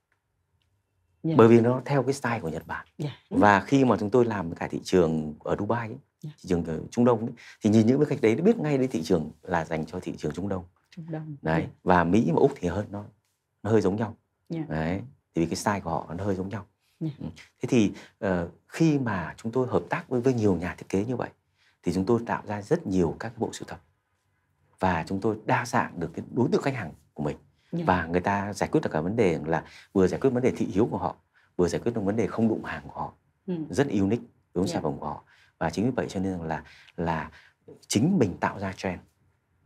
yeah. Dạ. bởi vì nó theo cái style của Nhật Bản yeah. Dạ, và khi mà chúng tôi làm cả thị trường ở Dubai ấy, yeah. Dạ. thị trường ở ờ, Trung Đông ấy, thì nhìn những cái gạch đấy biết ngay đấy thị trường là dành cho thị trường Trung Đông Trung Đông đấy yeah. và Mỹ và Úc thì hơn nó nó hơi giống nhau yeah. đấy thì vì cái style của họ nó hơi giống nhau yeah. Ừ. thế thì uh, khi mà chúng tôi hợp tác với với nhiều nhà thiết kế như vậy thì chúng tôi tạo ra rất nhiều các bộ sưu tập và chúng tôi đa dạng được cái đối tượng khách hàng của mình yeah. Dạ. và người ta giải quyết được cả vấn đề là vừa giải quyết vấn đề thị hiếu của họ vừa giải quyết được vấn đề không đụng hàng của họ ừ. rất unique đúng yeah. Dạ. sản phẩm của họ và chính vì vậy cho nên là là chính mình tạo ra trend yeah.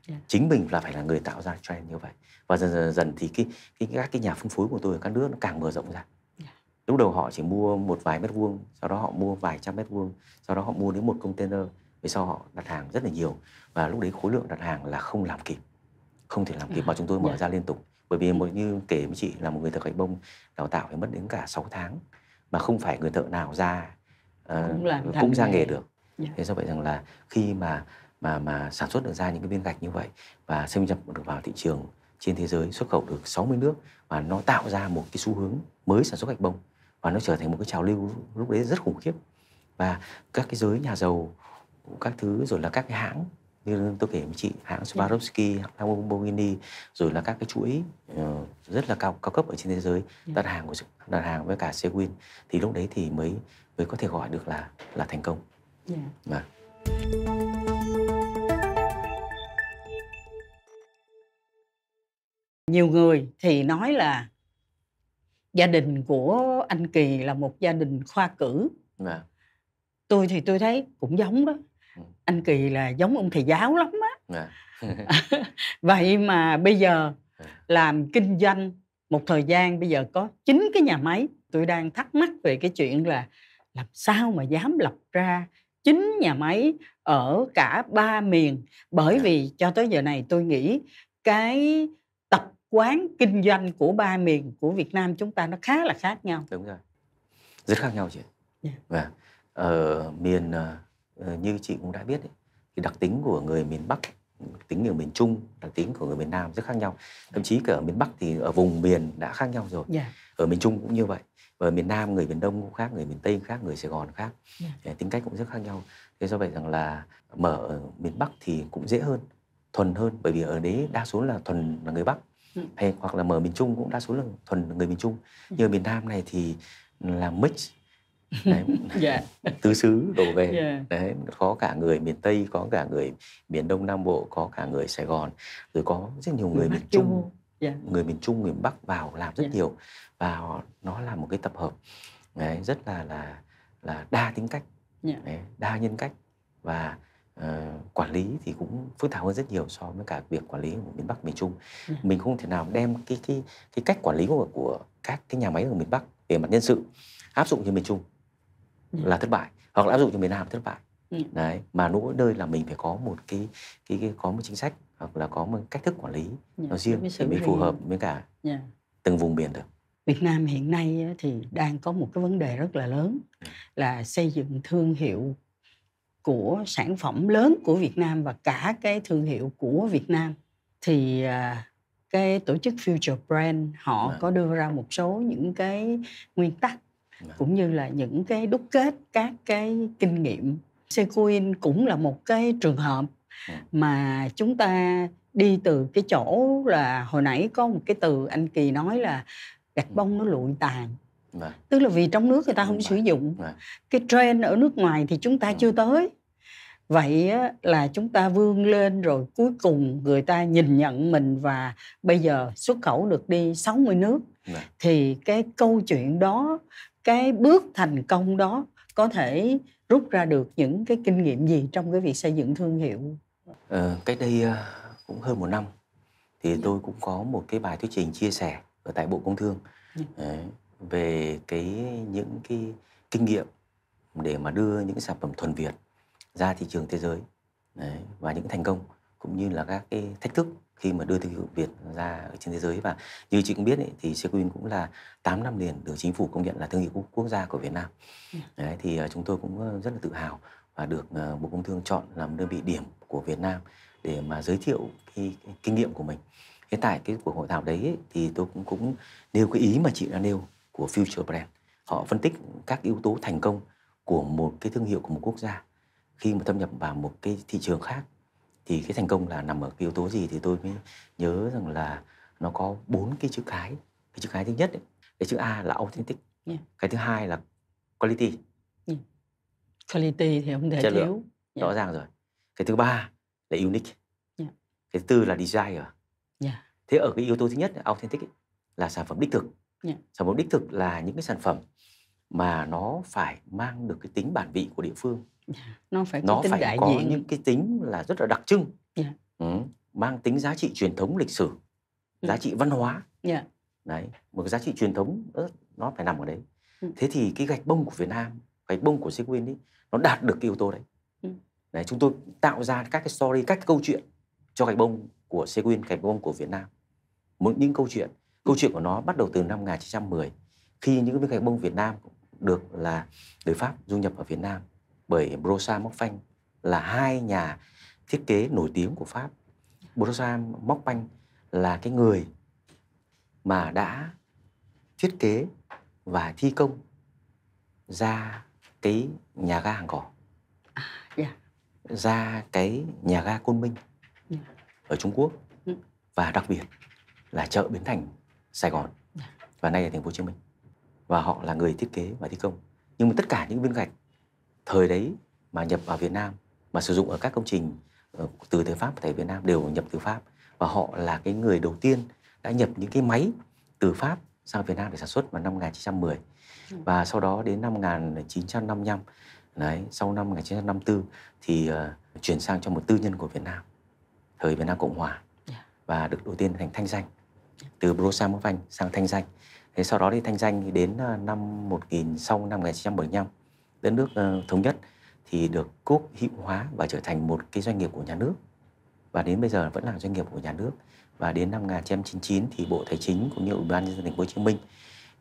Dạ. chính mình là phải là người tạo ra trend như vậy và dần dần dần thì cái, cái các cái nhà phân phối của tôi ở các nước nó càng mở rộng ra yeah. lúc đầu họ chỉ mua một vài mét vuông sau đó họ mua vài trăm mét vuông sau đó họ mua đến một container về sau họ đặt hàng rất là nhiều và lúc đấy khối lượng đặt hàng là không làm kịp không thể làm kịp mà à, chúng tôi mở dạ. ra liên tục bởi vì một như kể với chị là một người thợ gạch bông đào tạo phải mất đến cả 6 tháng mà không phải người thợ nào ra uh, cũng, cũng ra nghề được dạ. thế do vậy rằng là khi mà mà mà sản xuất được ra những cái viên gạch như vậy và xâm nhập được vào thị trường trên thế giới xuất khẩu được 60 nước và nó tạo ra một cái xu hướng mới sản xuất gạch bông và nó trở thành một cái trào lưu lúc đấy rất khủng khiếp và các cái giới nhà giàu các thứ rồi là các cái hãng như tôi kể với chị hãng dạ. Swarovski, yeah. hãng Lamborghini rồi là các cái chuỗi uh, rất là cao cao cấp ở trên thế giới yeah. Dạ. đặt hàng của đặt hàng với cả Segwin thì lúc đấy thì mới mới có thể gọi được là là thành công. Yeah. Dạ. Mà. Vâng. Nhiều người thì nói là gia đình của anh Kỳ là một gia đình khoa cử. Yeah. Vâng. Tôi thì tôi thấy cũng giống đó anh kỳ là giống ông thầy giáo lắm á dạ. vậy mà bây giờ dạ. làm kinh doanh một thời gian bây giờ có chín cái nhà máy tôi đang thắc mắc về cái chuyện là làm sao mà dám lập ra chín nhà máy ở cả ba miền bởi dạ. vì cho tới giờ này tôi nghĩ cái tập quán kinh doanh của ba miền của Việt Nam chúng ta nó khá là khác nhau đúng rồi rất khác nhau chị yeah. và vâng. ở miền ờ, Ờ, như chị cũng đã biết ấy, thì đặc tính của người miền Bắc tính người miền Trung, đặc tính của người miền Nam rất khác nhau. Thậm chí cả ở miền Bắc thì ở vùng miền đã khác nhau rồi. Yeah. Dạ. Ở miền Trung cũng như vậy. Và ở miền Nam người miền Đông cũng khác, người miền Tây khác, người Sài Gòn khác. Yeah. Dạ. Tính cách cũng rất khác nhau. Thế do vậy rằng là mở ở miền Bắc thì cũng dễ hơn, thuần hơn bởi vì ở đấy đa số là thuần là người Bắc. Ừ. hay hoặc là mở miền Trung cũng đa số là thuần là người miền Trung. Ừ. ở miền Nam này thì là mix đấy, yeah. Dạ. tứ xứ đổ về yeah. Dạ. đấy có cả người miền tây có cả người miền đông nam bộ có cả người sài gòn rồi có rất nhiều người miền trung yeah. Dạ. người miền trung người miền bắc vào làm rất yeah. nhiều và họ, nó là một cái tập hợp đấy, rất là là là đa tính cách yeah. đấy, đa nhân cách và uh, quản lý thì cũng phức tạp hơn rất nhiều so với cả việc quản lý của miền bắc miền trung yeah. mình không thể nào đem cái cái cái cách quản lý của của các cái nhà máy ở miền bắc về mặt nhân sự áp dụng như miền trung Ừ. là thất bại hoặc là áp dụng cho miền Nam thất bại ừ. đấy mà mỗi nơi là mình phải có một cái cái, cái có một chính sách hoặc là có một cách thức quản lý yeah. Dạ, nó riêng thì mới phù hợp với cả yeah. Dạ. từng vùng biển được Việt Nam hiện nay thì đang có một cái vấn đề rất là lớn ừ. là xây dựng thương hiệu của sản phẩm lớn của Việt Nam và cả cái thương hiệu của Việt Nam thì à, cái tổ chức Future Brand họ vâng. có đưa ra một số những cái nguyên tắc Dạ. cũng như là những cái đúc kết các cái kinh nghiệm Sequin cũng là một cái trường hợp dạ. mà chúng ta đi từ cái chỗ là hồi nãy có một cái từ anh Kỳ nói là gạch dạ. bông nó lụi tàn Tức là vì trong nước người ta không sử dụng. Cái trend ở nước ngoài thì chúng ta chưa tới. Vậy là chúng ta vươn lên rồi cuối cùng người ta nhìn nhận mình và bây giờ xuất khẩu được đi 60 nước. Thì cái câu chuyện đó cái bước thành công đó có thể rút ra được những cái kinh nghiệm gì trong cái việc xây dựng thương hiệu ờ, cách đây ờ, cũng hơn một năm thì yeah. Ừ. tôi cũng có một cái bài thuyết trình chia sẻ ở tại bộ công thương ừ. yeah. về cái những cái kinh nghiệm để mà đưa những sản phẩm thuần việt ra thị trường thế giới Đấy, và những thành công cũng như là các cái thách thức khi mà đưa thương hiệu Việt ra trên thế giới và như chị cũng biết ấy, thì Sequin cũng là 8 năm liền được chính phủ công nhận là thương hiệu quốc gia của Việt Nam. Ừ. Đấy, thì ờ, chúng tôi cũng ờ, rất là tự hào và được ờ, Bộ Công Thương chọn làm đơn vị điểm của Việt Nam để mà giới thiệu cái, cái kinh nghiệm của mình. Hiện tại cái cuộc hội thảo đấy ấy, thì tôi cũng cũng nêu cái ý mà chị đã nêu của Future Brand. Họ phân tích các yếu tố thành công của một cái thương hiệu của một quốc gia khi mà thâm nhập vào một cái thị trường khác thì cái thành công là nằm ở cái yếu tố gì thì tôi mới nhớ rằng là nó có bốn cái chữ cái cái chữ cái thứ nhất ấy, cái chữ a là authentic yeah. cái thứ hai là quality yeah. quality thì không thể Chất thiếu lượng. Yeah. rõ ràng rồi cái thứ ba là unique yeah. cái thứ tư là desire yeah. thế ở cái yếu tố thứ nhất là authentic ấy, là sản phẩm đích thực yeah. sản phẩm đích thực là những cái sản phẩm mà nó phải mang được cái tính bản vị của địa phương nó phải có nó tính phải đại có diện. những cái tính là rất là đặc trưng yeah. Dạ. ừ. mang tính giá trị truyền thống lịch sử ừ. giá ừ. trị văn hóa yeah. Dạ. đấy một cái giá trị truyền thống nó phải nằm ở đấy ừ. thế thì cái gạch bông của việt nam gạch bông của Segwin ấy nó đạt được cái yếu tố đấy ừ. đấy chúng tôi tạo ra các cái story các cái câu chuyện cho gạch bông của Segwin gạch bông của Việt Nam một những câu chuyện câu chuyện của nó bắt đầu từ năm 1910 khi những cái gạch bông Việt Nam được là người Pháp du nhập ở Việt Nam bởi Brosa Mokfanh là hai nhà thiết kế nổi tiếng của Pháp. Brosa Mokfanh là cái người mà đã thiết kế và thi công ra cái nhà ga hàng cỏ à, yeah. Dạ. ra cái nhà ga côn minh yeah. Dạ. ở trung quốc ừ. và đặc biệt là chợ bến thành sài gòn dạ. và nay là thành phố hồ chí minh và họ là người thiết kế và thi công nhưng mà tất cả những viên gạch thời đấy mà nhập vào Việt Nam mà sử dụng ở các công trình ờ, từ thời Pháp và thời Việt Nam đều nhập từ Pháp và họ là cái người đầu tiên đã nhập những cái máy từ Pháp sang Việt Nam để sản xuất vào năm 1910 ừ. và sau đó đến năm 1955 đấy sau năm 1954 thì uh, chuyển sang cho một tư nhân của Việt Nam thời Việt Nam Cộng hòa dạ. và được đầu tiên thành thanh danh từ Brosa Mốc Vanh sang thanh danh thế sau đó thì thanh danh thì đến ờ, năm 1000 sau năm 1975 đất nước ờ, thống nhất thì được cúc hữu hóa và trở thành một cái doanh nghiệp của nhà nước và đến bây giờ vẫn là doanh nghiệp của nhà nước và đến năm 1999 thì Bộ Tài chính cũng như Ủy ban nhân dân thành phố Hồ Chí Minh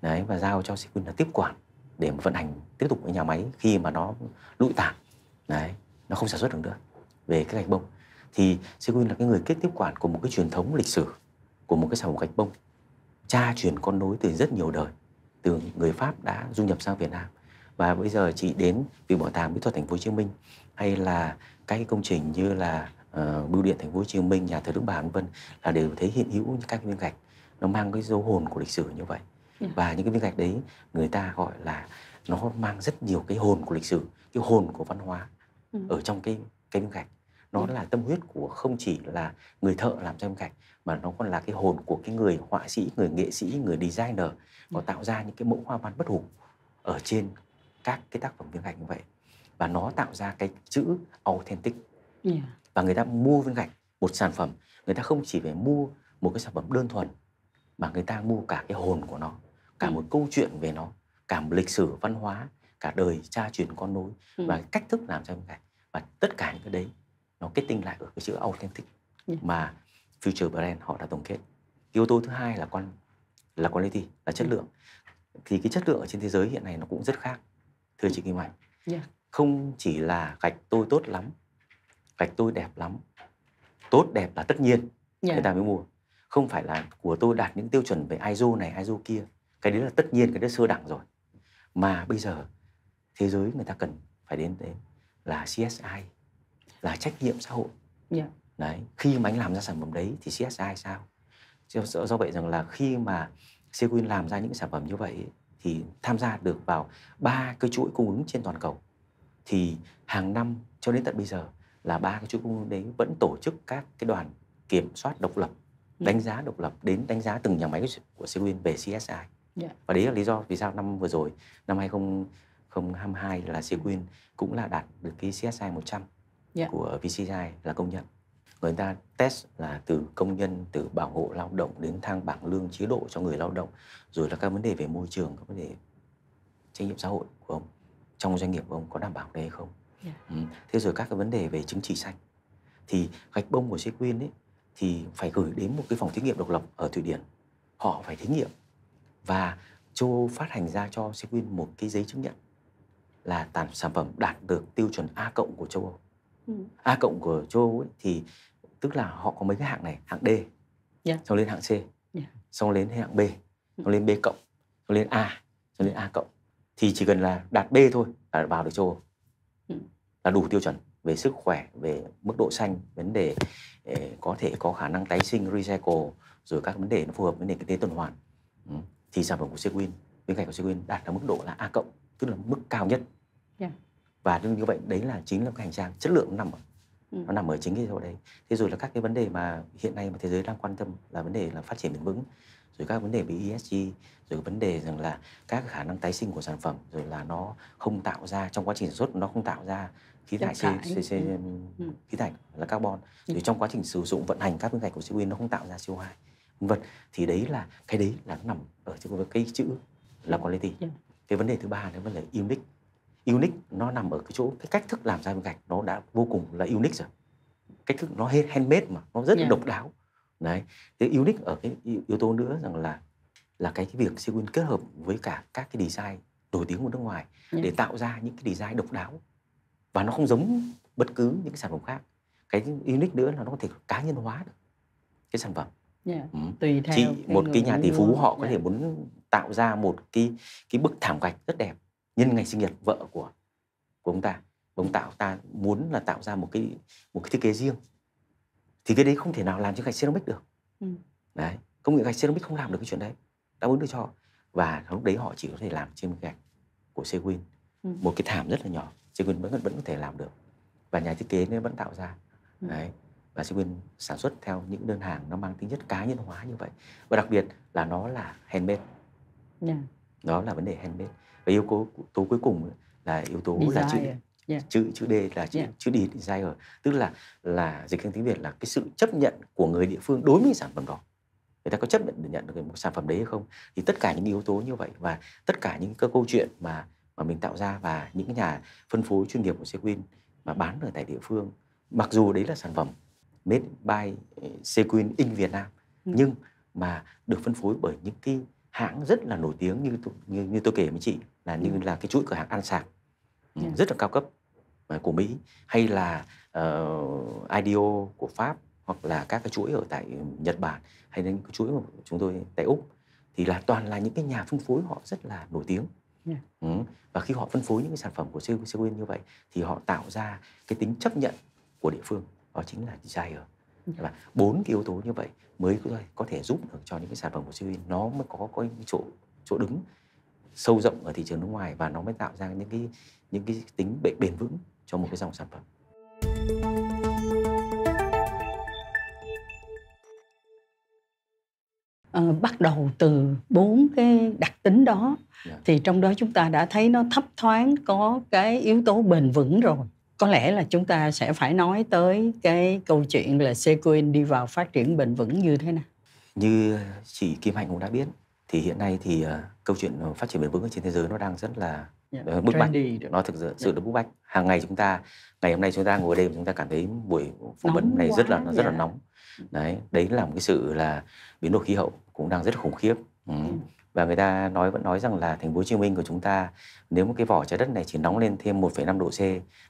đấy và giao cho Sĩ Quân là tiếp quản để vận hành tiếp tục cái nhà máy khi mà nó lụi tàn đấy nó không sản xuất được nữa về cái gạch bông thì Sĩ Quân là cái người kết tiếp quản của một cái truyền thống lịch sử của một cái sản phẩm gạch bông cha truyền con nối từ rất nhiều đời từ người Pháp đã du nhập sang Việt Nam và bây giờ chị đến viện bảo tàng mỹ thuật thành phố hồ chí minh hay là các công trình như là uh, bưu điện thành phố hồ chí minh nhà thờ đức bà vân vân là đều thấy hiện hữu những các viên gạch nó mang cái dấu hồn của lịch sử như vậy dạ. và những cái viên gạch đấy người ta gọi là nó mang rất nhiều cái hồn của lịch sử cái hồn của văn hóa ừ. ở trong cái cái viên gạch nó dạ. là tâm huyết của không chỉ là người thợ làm ra viên gạch mà nó còn là cái hồn của cái người họa sĩ người nghệ sĩ người designer họ dạ. tạo ra những cái mẫu hoa văn bất hủ ở trên các cái tác phẩm viên gạch như vậy và nó tạo ra cái chữ authentic yeah. Dạ. và người ta mua viên gạch một sản phẩm người ta không chỉ phải mua một cái sản phẩm đơn thuần mà người ta mua cả cái hồn của nó cả ừ. một câu chuyện về nó cả một lịch sử văn hóa cả đời cha truyền con nối ừ. và cách thức làm cho viên gạch và tất cả những cái đấy nó kết tinh lại ở cái chữ authentic yeah. Dạ. mà future brand họ đã tổng kết yếu tố thứ hai là con là quality là chất ừ. lượng thì cái chất lượng ở trên thế giới hiện nay nó cũng rất khác thưa chị Kim Anh yeah. Dạ. không chỉ là gạch tôi tốt lắm gạch tôi đẹp lắm tốt đẹp là tất nhiên yeah. Dạ. người ta mới mua không phải là của tôi đạt những tiêu chuẩn về ISO này ISO kia cái đấy là tất nhiên cái đấy sơ đẳng rồi mà bây giờ thế giới người ta cần phải đến đến là CSI là trách nhiệm xã hội yeah. Dạ. đấy khi mà anh làm ra sản phẩm đấy thì CSI sao do, do vậy rằng là khi mà Sequin làm ra những sản phẩm như vậy thì tham gia được vào ba cái chuỗi cung ứng trên toàn cầu thì hàng năm cho đến tận bây giờ là ba cái chuỗi cung ứng đấy vẫn tổ chức các cái đoàn kiểm soát độc lập ừ. đánh giá độc lập đến đánh giá từng nhà máy của Sequin về CSI dạ. và đấy là lý do vì sao năm vừa rồi năm 2022 là Sequin cũng là đạt được cái CSI 100 yeah. của VCI là công nhận người ta test là từ công nhân từ bảo hộ lao động đến thang bảng lương chế độ cho người lao động rồi là các vấn đề về môi trường các vấn đề trách nhiệm xã hội của ông trong doanh nghiệp của ông có đảm bảo đây hay không yeah. Dạ. ừ. thế rồi các cái vấn đề về chứng chỉ xanh thì gạch bông của Sequin ấy thì phải gửi đến một cái phòng thí nghiệm độc lập ở Thụy Điển họ phải thí nghiệm và châu Âu phát hành ra cho Sequin một cái giấy chứng nhận là sản phẩm đạt được tiêu chuẩn A cộng của châu Âu. Ừ. A cộng của châu Âu ấy, thì tức là họ có mấy cái hạng này hạng D yeah. Dạ. xong lên hạng C yeah. Dạ. xong lên hạng B ừ. xong lên B cộng xong lên A xong lên A cộng thì chỉ cần là đạt B thôi là vào được châu Âu ừ. là đủ tiêu chuẩn về sức khỏe về mức độ xanh vấn đề ờ, có thể có khả năng tái sinh recycle rồi các vấn đề nó phù hợp với nền kinh tế tuần hoàn ừ. thì sản phẩm của Segwin bên cạnh của Segwin đạt được mức độ là A cộng tức là mức cao nhất yeah. Dạ. và như vậy đấy là chính là cái hành trang chất lượng nằm ở Ừ. nó nằm ở chính cái chỗ đấy thế rồi là các cái vấn đề mà hiện nay mà thế giới đang quan tâm là vấn đề là phát triển bền vững rồi các vấn đề về ESG rồi vấn đề rằng là các khả năng tái sinh của sản phẩm rồi là nó không tạo ra trong quá trình sản xuất nó không tạo ra khí thải C, C, C, ừ. Um, ừ. khí thải là carbon ừ. rồi trong quá trình sử dụng vận hành các viên gạch của siêu nó không tạo ra CO2 vật thì đấy là cái đấy là nó nằm ở trong cái chữ là quality yeah. Dạ. cái vấn đề thứ ba là vấn đề unique unique nó nằm ở cái chỗ cái cách thức làm ra viên gạch nó đã vô cùng là unique rồi cách thức nó hết handmade mà nó rất yeah. Dạ. độc đáo đấy thế unique ở cái yếu tố nữa rằng là là cái, cái việc Seguin kết hợp với cả các cái design nổi tiếng của nước ngoài yeah. Dạ. để tạo ra những cái design độc đáo và nó không giống bất cứ những cái sản phẩm khác cái unique nữa là nó có thể cá nhân hóa được cái sản phẩm yeah. Dạ. ừ. tùy theo chị một cái nhà tỷ phú họ có yeah. thể muốn tạo ra một cái cái bức thảm gạch rất đẹp nhân ngày sinh nhật vợ của của ông ta ông tạo ta muốn là tạo ra một cái một cái thiết kế riêng thì cái đấy không thể nào làm cho gạch ceramic được ừ. đấy công nghệ gạch ceramic không làm được cái chuyện đấy đáp ứng được cho và lúc đấy họ chỉ có thể làm trên gạch của Seguin ừ. một cái thảm rất là nhỏ Seguin vẫn vẫn có thể làm được và nhà thiết kế nên vẫn tạo ra ừ. đấy và Seguin sản xuất theo những đơn hàng nó mang tính chất cá nhân hóa như vậy và đặc biệt là nó là handmade yeah. Dạ. đó là vấn đề handmade cái yếu tố, cuối cùng là yếu tố desire. là chữ yeah. chữ chữ D là chữ yeah. chữ đi desire tức là là dịch sang tiếng Việt là cái sự chấp nhận của người địa phương đối với sản phẩm đó người ta có chấp nhận nhận được một sản phẩm đấy hay không thì tất cả những yếu tố như vậy và tất cả những cái câu chuyện mà mà mình tạo ra và những nhà phân phối chuyên nghiệp của Sequin mà bán ở tại địa phương mặc dù đấy là sản phẩm made by eh, Sequin in Việt Nam ừ. nhưng mà được phân phối bởi những cái hãng rất là nổi tiếng như như, như tôi kể với chị là như ừ. là cái chuỗi cửa hàng ăn sạc yeah. Ừ, dạ. rất là cao cấp ờ, của Mỹ hay là uh, ờ, IDEO của Pháp hoặc là các cái chuỗi ở tại Nhật Bản hay đến cái chuỗi của chúng tôi tại Úc thì là toàn là những cái nhà phân phối họ rất là nổi tiếng yeah. Dạ. ừ. và khi họ phân phối những cái sản phẩm của Sequin như vậy thì họ tạo ra cái tính chấp nhận của địa phương đó chính là desire dạ. và bốn cái yếu tố như vậy mới có thể giúp được cho những cái sản phẩm của Sequin nó mới có, có cái chỗ chỗ đứng sâu rộng ở thị trường nước ngoài và nó mới tạo ra những cái những cái tính bền vững cho một cái dòng sản phẩm. Ờ, bắt đầu từ bốn cái đặc tính đó yeah. Dạ. thì trong đó chúng ta đã thấy nó thấp thoáng có cái yếu tố bền vững rồi có lẽ là chúng ta sẽ phải nói tới cái câu chuyện là Sequin đi vào phát triển bền vững như thế nào như chị Kim Hạnh cũng đã biết thì hiện nay thì ờ, câu chuyện ờ, phát triển bền vững trên thế giới nó đang rất là yeah, dạ, ờ, bức bách nó thực sự sự yeah. Dạ. bức bách hàng ngày chúng ta ngày hôm nay chúng ta ngồi đây chúng ta cảm thấy buổi phỏng vấn này quá, rất là yeah. rất là nóng đấy đấy là một cái sự là biến đổi khí hậu cũng đang rất khủng khiếp ừ. Yeah. Dạ. và người ta nói vẫn nói rằng là thành phố Hồ Chí Minh của chúng ta nếu một cái vỏ trái đất này chỉ nóng lên thêm 1,5 độ C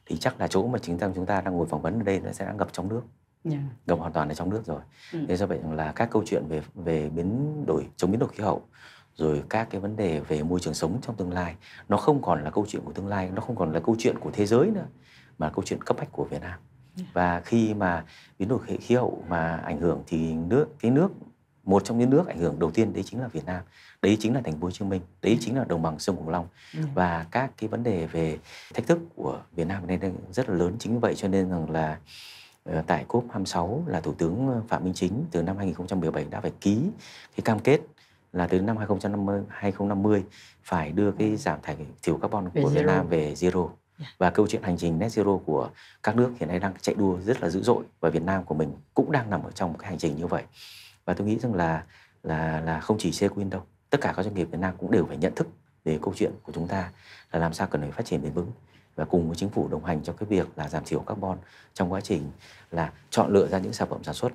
thì chắc là chỗ mà chính rằng chúng ta đang ngồi phỏng vấn ở đây nó sẽ ngập trong nước yeah. ngập hoàn toàn ở trong nước rồi. Ừ. Thế do vậy là các câu chuyện về về biến đổi chống biến đổi khí hậu rồi các cái vấn đề về môi trường sống trong tương lai nó không còn là câu chuyện của tương lai nó không còn là câu chuyện của thế giới nữa mà câu chuyện cấp bách của Việt Nam dạ. và khi mà biến đổi khí hậu mà ảnh hưởng thì nước cái nước một trong những nước ảnh hưởng đầu tiên đấy chính là Việt Nam, đấy chính là thành phố Hồ Chí Minh, đấy dạ. chính là đồng bằng sông Cửu Long dạ. và các cái vấn đề về thách thức của Việt Nam nên rất là lớn chính vậy cho nên rằng là ờ, tại COP26 là Thủ tướng Phạm Minh Chính từ năm 2017 đã phải ký cái cam kết là tới năm 2050 2050 phải đưa cái vâng. giảm thải thiểu carbon của Việt Nam về zero dạ. và câu chuyện hành trình net zero của các nước hiện nay đang chạy đua rất là dữ dội và Việt Nam của mình cũng đang nằm ở trong cái hành trình như vậy và tôi nghĩ rằng là là là không chỉ Sequin đâu tất cả các doanh nghiệp Việt Nam cũng đều phải nhận thức về câu chuyện của chúng ta là làm sao cần phải phát triển bền vững và cùng với chính phủ đồng hành cho cái việc là giảm thiểu carbon trong quá trình là chọn lựa ra những sản phẩm sản xuất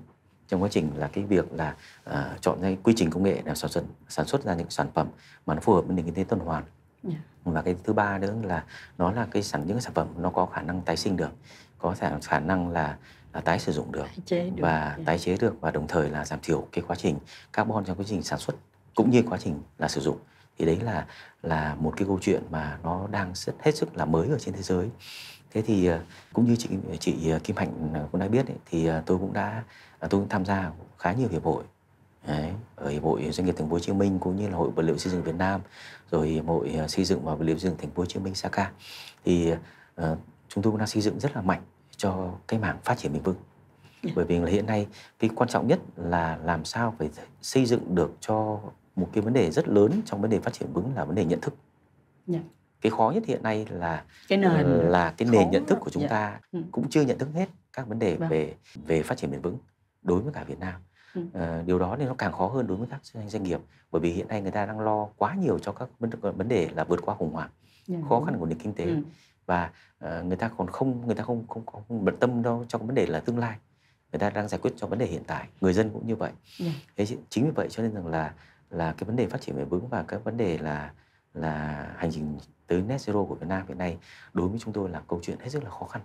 trong quá trình là cái việc là uh, chọn cái quy trình công nghệ để sản xuất sản xuất ra những sản phẩm mà nó phù hợp với nền kinh tế tuần hoàn yeah. Dạ. và cái thứ ba nữa là nó là cái sản những sản phẩm nó có khả năng tái sinh được có thể khả năng là, là tái sử dụng được, được và yeah. Dạ. tái chế được và đồng thời là giảm thiểu cái quá trình carbon trong quá trình sản xuất cũng như quá trình là sử dụng thì đấy là là một cái câu chuyện mà nó đang rất hết sức là mới ở trên thế giới thế thì à, cũng như chị chị à, Kim Hạnh cũng đã biết ấy, thì tôi cũng đã tôi cũng tham gia khá nhiều hiệp hội Đấy, ở hiệp hội doanh nghiệp thành phố Hồ Chí Minh cũng như là hội vật liệu xây dựng Việt Nam rồi hiệp hội ờ, xây dựng và vật liệu xây dựng thành phố Hồ Chí Minh Saka thì uh, chúng tôi cũng đang xây dựng rất là mạnh cho cái mảng phát triển bền vững bởi vì là hiện nay cái quan trọng nhất là làm sao phải xây dựng được cho một cái vấn đề rất lớn trong vấn đề phát triển vững là vấn đề nhận thức yeah. Dạ. cái khó nhất hiện nay là cái nền là cái nền nhận thức của chúng yeah. Dạ. ta ừ. cũng chưa nhận thức hết các vấn đề vâng. về về phát triển bền vững đối với cả Việt Nam ừ. Ờ, điều đó nên nó càng khó hơn đối với các doanh nghiệp bởi vì hiện nay người ta đang lo quá nhiều cho các vấn đề là vượt qua khủng hoảng yeah. Dạ, khó khăn của nền kinh tế ừ. và ờ, người ta còn không người ta không không không, không bận tâm đâu cho vấn đề là tương lai người ta đang giải quyết cho vấn đề hiện tại người dân cũng như vậy yeah. Dạ. thế chính vì vậy cho nên rằng là là cái vấn đề phát triển bền vững và cái vấn đề là là hành trình tới net zero của Việt Nam hiện nay đối với chúng tôi là câu chuyện hết sức là khó khăn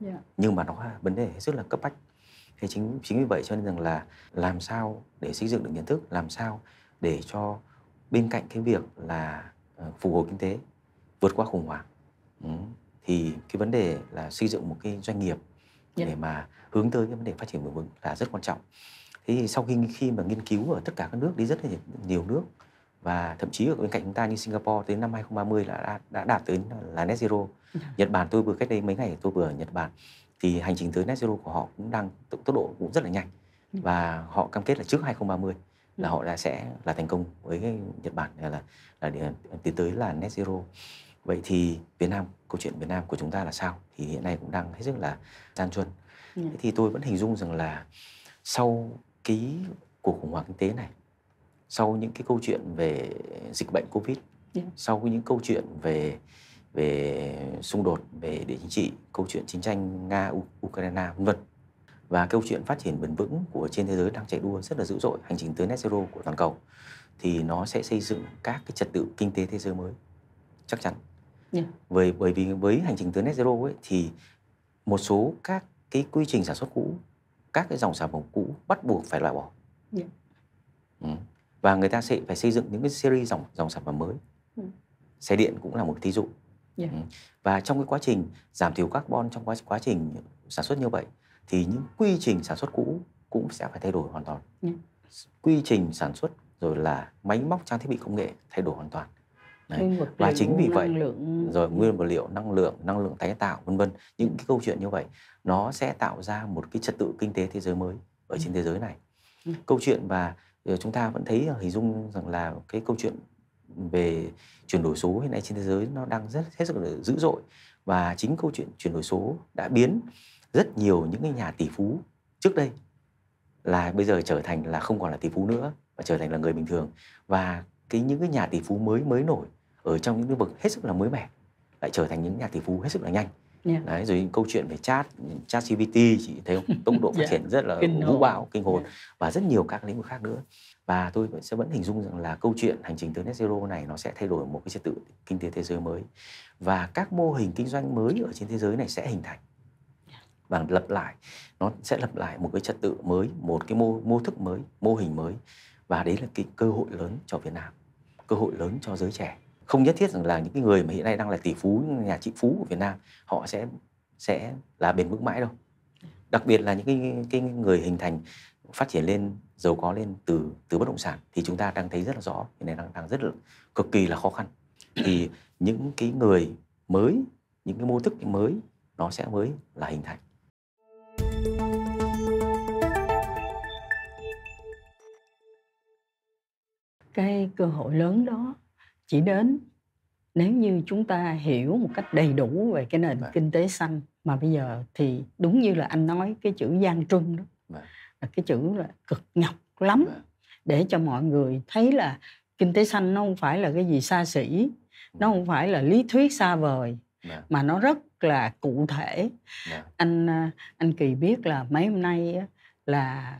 yeah. Dạ. nhưng mà nó là vấn đề hết sức là cấp bách thế chính chính vì vậy cho nên rằng là làm sao để xây dựng được nhận thức làm sao để cho bên cạnh cái việc là ờ, phục hồi kinh tế vượt qua khủng hoảng ừ, thì cái vấn đề là xây dựng một cái doanh nghiệp dạ. để mà hướng tới cái vấn đề phát triển bền vững là rất quan trọng thế thì sau khi khi mà nghiên cứu ở tất cả các nước đi rất là nhiều, nước và thậm chí ở bên cạnh chúng ta như Singapore tới năm 2030 là đã, đã đạt tới là net zero. Dạ. Nhật Bản tôi vừa cách đây mấy ngày tôi vừa ở Nhật Bản thì hành trình tới net zero của họ cũng đang tốc độ cũng rất là nhanh ừ. và họ cam kết là trước 2030 là ừ. họ đã sẽ là thành công với Nhật Bản là là, là tiến tới là net zero vậy thì Việt Nam câu chuyện Việt Nam của chúng ta là sao thì hiện nay cũng đang hết sức là gian truân dạ. thì tôi vẫn hình dung rằng là sau cái cuộc khủng hoảng kinh tế này sau những cái câu chuyện về dịch bệnh covid yeah. Dạ. sau những câu chuyện về về xung đột về địa chính trị câu chuyện chiến tranh nga ukraine vân vân và câu chuyện phát triển bền vững của trên thế giới đang chạy đua rất là dữ dội hành trình tới net zero của toàn cầu thì nó sẽ xây dựng các cái trật tự kinh tế thế giới mới chắc chắn yeah. Dạ. bởi bởi vì với hành trình tới net zero ấy thì một số các cái quy trình sản xuất cũ các cái dòng sản phẩm cũ bắt buộc phải loại bỏ yeah. Dạ. ừ. và người ta sẽ phải xây dựng những cái series dòng dòng sản phẩm mới yeah. Ừ. xe điện cũng là một thí dụ yeah. Dạ. Ừ. và trong cái quá trình giảm thiểu carbon trong quá quá trình sản xuất như vậy thì những quy trình sản xuất cũ cũng sẽ phải thay đổi hoàn toàn yeah. Dạ. quy trình sản xuất rồi là máy móc trang thiết bị công nghệ thay đổi hoàn toàn Đấy. và chính vì vậy lượng... rồi nguyên vật liệu năng lượng năng lượng tái tạo vân vân những cái câu chuyện như vậy nó sẽ tạo ra một cái trật tự kinh tế thế giới mới ở ừ. trên thế giới này ừ. câu chuyện và ờ, chúng ta vẫn thấy ờ, hình dung rằng là cái câu chuyện về chuyển đổi số hiện nay trên thế giới nó đang rất hết sức là dữ dội và chính câu chuyện chuyển đổi số đã biến rất nhiều những cái nhà tỷ phú trước đây là bây giờ trở thành là không còn là tỷ phú nữa và trở thành là người bình thường và cái những cái nhà tỷ phú mới mới nổi ở trong những lĩnh vực hết sức là mới mẻ lại trở thành những nhà tỷ phú hết sức là nhanh yeah. đấy rồi câu chuyện về chat chat GPT chị thấy không tốc độ phát yeah. triển rất là vũ bão kinh hồn yeah. và rất nhiều các lĩnh vực khác nữa và tôi sẽ vẫn hình dung rằng là câu chuyện hành trình tới net zero này nó sẽ thay đổi một cái trật tự kinh tế thế giới mới và các mô hình kinh doanh mới ở trên thế giới này sẽ hình thành và lập lại nó sẽ lập lại một cái trật tự mới một cái mô mô thức mới mô hình mới và đấy là cái cơ hội lớn cho Việt Nam cơ hội lớn cho giới trẻ không nhất thiết rằng là những cái người mà hiện nay đang là tỷ phú nhà trị phú của Việt Nam họ sẽ sẽ là bền vững mãi đâu đặc biệt là những cái, cái người hình thành phát triển lên giàu có lên từ từ bất động sản thì chúng ta đang thấy rất là rõ cái này đang đang rất là cực kỳ là khó khăn thì những cái người mới những cái mô thức mới nó sẽ mới là hình thành cái cơ hội lớn đó chỉ đến nếu như chúng ta hiểu một cách đầy đủ về cái nền Vậy. Vâng. kinh tế xanh mà bây giờ thì đúng như là anh nói cái chữ gian trung đó Vậy vâng là cái chữ là cực nhọc lắm dạ. để cho mọi người thấy là kinh tế xanh nó không phải là cái gì xa xỉ nó không phải là lý thuyết xa vời Đà. Dạ. mà nó rất là cụ thể Đà. Dạ. anh à, anh kỳ biết là mấy hôm nay là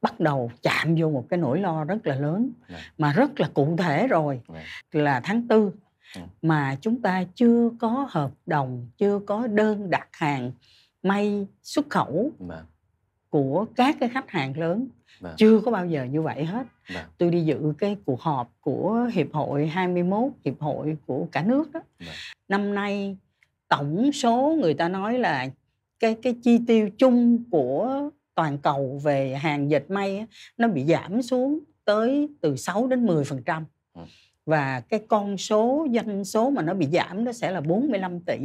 bắt đầu chạm vô một cái nỗi lo rất là lớn Đà. mà rất là cụ thể rồi là tháng tư ừ. mà chúng ta chưa có hợp đồng chưa có đơn đặt hàng may xuất khẩu của các cái khách hàng lớn Vâng. chưa có bao giờ như vậy hết. Vâng. Tôi đi dự cái cuộc họp của hiệp hội 21 hiệp hội của cả nước đó. Vâng. Năm nay tổng số người ta nói là cái cái chi tiêu chung của toàn cầu về hàng dệt may á, nó bị giảm xuống tới từ 6 đến 10% ừ. và cái con số doanh số mà nó bị giảm nó sẽ là 45 tỷ.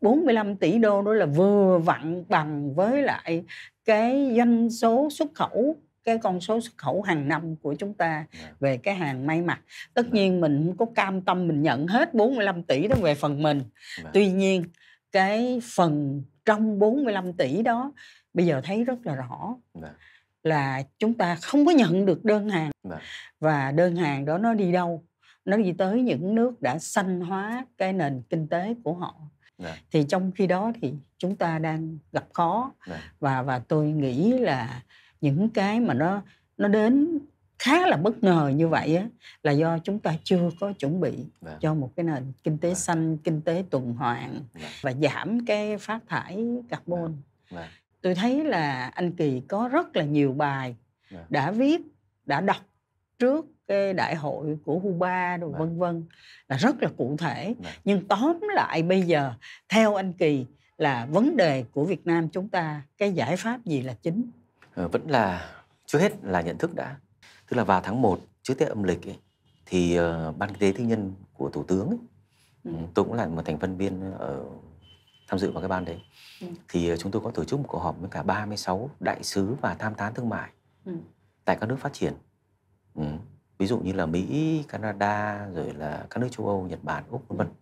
45 vâng. tỷ đô đó là vừa vặn bằng với lại cái doanh số xuất khẩu cái con số xuất khẩu hàng năm của chúng ta vâng. về cái hàng may mặc. Tất vâng. nhiên mình không có cam tâm mình nhận hết 45 tỷ đó về phần mình. Tuy nhiên cái phần trong 45 tỷ đó bây giờ thấy rất là rõ. là chúng ta không có nhận được đơn hàng và đơn hàng đó nó đi đâu nó đi tới những nước đã xanh hóa cái nền kinh tế của họ Dạ. thì trong khi đó thì chúng ta đang gặp khó yeah. Dạ. và và tôi nghĩ là những cái mà nó nó đến khá là bất ngờ như vậy á, là do chúng ta chưa có chuẩn bị yeah. Dạ. cho một cái nền kinh tế yeah. xanh kinh tế tuần hoàn yeah. và giảm cái phát thải carbon yeah. Yeah. tôi thấy là anh kỳ có rất là nhiều bài yeah. đã viết đã đọc trước cái đại hội của Cuba rồi vâng. vân vân là rất là cụ thể Đấy. Vâng. nhưng tóm lại bây giờ theo anh Kỳ là vấn đề của Việt Nam chúng ta cái giải pháp gì là chính ừ, vẫn là trước hết là nhận thức đã tức là vào tháng 1 trước Tết âm lịch ấy, thì uh, ban kinh tế tư nhân của thủ tướng ấy, ừ. ừ tôi cũng là một thành phân viên ở ờ, tham dự vào cái ban đấy ừ. thì chúng tôi có tổ chức một cuộc họp với cả 36 đại sứ và tham tán thương mại ừ. tại các nước phát triển ừ ví dụ như là Mỹ, Canada rồi là các nước châu Âu, Nhật Bản, Úc vân vân. Ừ.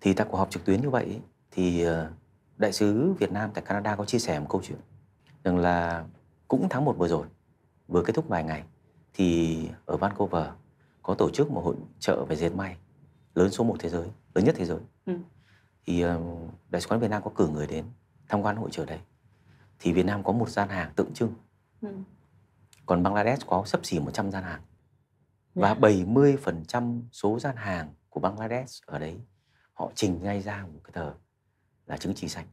Thì tại cuộc họp trực tuyến như vậy thì ờ, đại sứ Việt Nam tại Canada có chia sẻ một câu chuyện rằng là cũng tháng 1 vừa rồi vừa kết thúc vài ngày thì ở Vancouver có tổ chức một hội trợ về dệt may lớn số một thế giới, lớn nhất thế giới. Ừ. Thì ờ, đại sứ quán Việt Nam có cử người đến tham quan hội trợ đấy. Thì Việt Nam có một gian hàng tượng trưng. Ừ. Còn Bangladesh có sấp xỉ 100 gian hàng và dạ. yeah. 70% số gian hàng của Bangladesh ở đấy họ trình ngay ra một cái tờ là chứng chỉ xanh.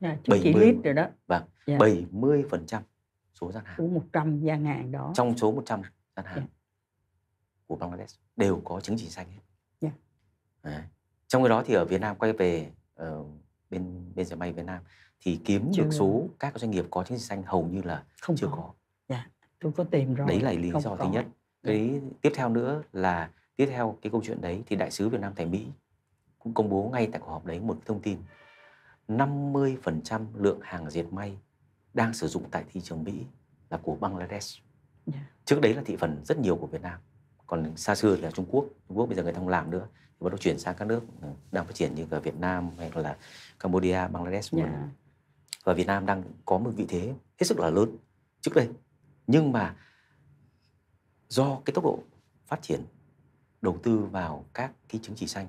Yeah, dạ, chứng 70, chỉ lít rồi đó. Vâng, dạ. yeah. 70% số gian hàng. Của 100 gian hàng đó. Trong số 100 gian hàng yeah. của Bangladesh đều có chứng chỉ xanh hết. Yeah. À. Trong cái đó thì ở Việt Nam quay về uh, bên bên dệt may Việt Nam thì kiếm chưa. được số các doanh nghiệp có chứng chỉ xanh hầu như là không chưa có. có. Dạ, tôi có tìm rồi. Đấy là lý không do thứ nhất cái tiếp theo nữa là tiếp theo cái câu chuyện đấy thì đại sứ Việt Nam tại Mỹ cũng công bố ngay tại cuộc họp đấy một thông tin 50% lượng hàng diệt may đang sử dụng tại thị trường Mỹ là của Bangladesh. Dạ. Trước đấy là thị phần rất nhiều của Việt Nam. Còn xa xưa là Trung Quốc, Trung Quốc bây giờ người ta không làm nữa thì bắt đầu chuyển sang các nước ừ, đang phát triển như là Việt Nam hay là Cambodia, Bangladesh. Yeah. Dạ. Và Việt Nam đang có một vị thế hết sức là lớn trước đây. Nhưng mà do cái tốc độ phát triển đầu tư vào các cái chứng chỉ xanh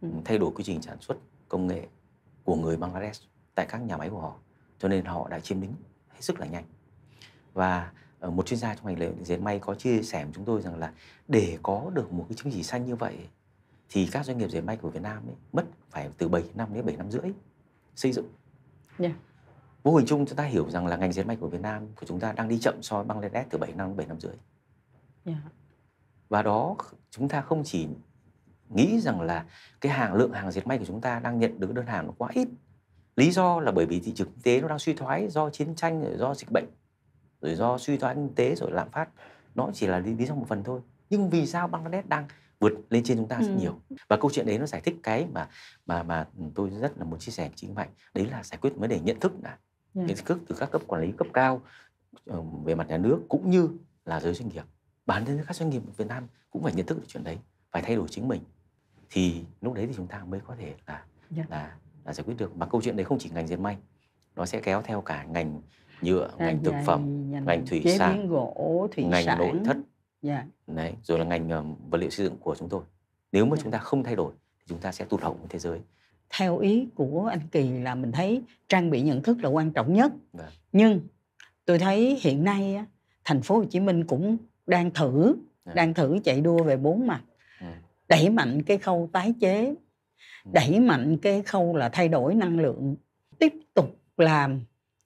ừ. thay đổi quy trình sản xuất công nghệ của người Bangladesh tại các nhà máy của họ cho nên họ đã chiếm lĩnh hết sức là nhanh và ờ, một chuyên gia trong ngành dệt may có chia sẻ với chúng tôi rằng là để có được một cái chứng chỉ xanh như vậy thì các doanh nghiệp dệt may của Việt Nam ấy, mất phải từ 7 năm đến 7 năm rưỡi xây dựng. Yeah. Dạ. Vô hình chung chúng ta hiểu rằng là ngành dệt may của Việt Nam của chúng ta đang đi chậm so với Bangladesh từ 7 năm đến 7 năm rưỡi. Dạ. và đó chúng ta không chỉ nghĩ rằng là cái hàng lượng hàng diệt may của chúng ta đang nhận được đơn hàng nó quá ít lý do là bởi vì thị trường kinh tế nó đang suy thoái do chiến tranh rồi do dịch bệnh rồi do suy thoái kinh tế rồi lạm phát nó chỉ là lý, lý do một phần thôi nhưng vì sao Bangladesh đang vượt lên trên chúng ta rất ừ. nhiều và câu chuyện đấy nó giải thích cái mà mà mà tôi rất là muốn chia sẻ với chị Mạnh đấy là giải quyết vấn đề nhận thức đã yeah. Dạ. nhận thức từ các cấp quản lý cấp cao ờ, về mặt nhà nước cũng như là giới doanh nghiệp bản thân các doanh nghiệp Việt Nam cũng phải nhận thức được chuyện đấy phải thay đổi chính mình thì lúc đấy thì chúng ta mới có thể là yeah. Dạ. là là giải quyết được mà câu chuyện đấy không chỉ ngành dệt may nó sẽ kéo theo cả ngành nhựa à, ngành thực phẩm ngành, ngành thủy chế sản gỗ thủy ngành nội thất yeah. Dạ. đấy rồi là ngành uh, vật liệu xây dựng của chúng tôi nếu mà yeah. Dạ. chúng ta không thay đổi thì chúng ta sẽ tụt hậu với thế giới theo ý của anh kỳ là mình thấy trang bị nhận thức là quan trọng nhất yeah. Vâng. nhưng tôi thấy hiện nay thành phố hồ chí minh cũng đang thử à. đang thử chạy đua về bốn mặt ừ. đẩy mạnh cái khâu tái chế ừ. đẩy mạnh cái khâu là thay đổi năng lượng tiếp tục làm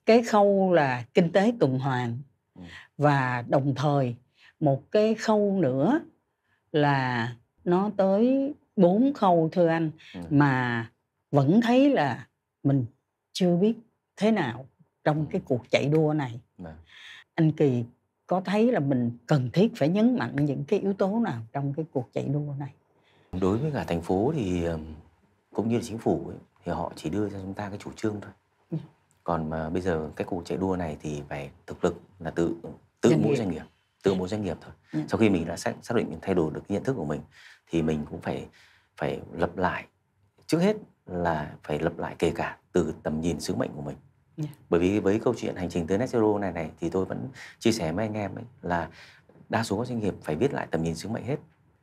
cái khâu là kinh tế tuần hoàn ừ. và đồng thời một cái khâu nữa là nó tới bốn khâu thưa anh mà vẫn thấy là mình chưa biết thế nào trong cái cuộc chạy đua này vâng. anh kỳ có thấy là mình cần thiết phải nhấn mạnh những cái yếu tố nào trong cái cuộc chạy đua này đối với cả thành phố thì cũng như là chính phủ ấy, thì họ chỉ đưa cho chúng ta cái chủ trương thôi ừ. còn mà bây giờ cái cuộc chạy đua này thì phải thực lực là tự tự doanh mỗi doanh nghiệp tự ừ. mỗi doanh nghiệp thôi ừ. sau khi mình đã xác, xác định mình thay đổi được cái nhận thức của mình thì mình cũng phải phải lập lại trước hết là phải lập lại kể cả từ tầm nhìn sứ mệnh của mình Yeah. Dạ. Bởi vì với câu chuyện hành trình tới net zero này này thì tôi vẫn chia sẻ với anh em ấy là đa số các doanh nghiệp phải viết lại tầm nhìn sứ mệnh hết.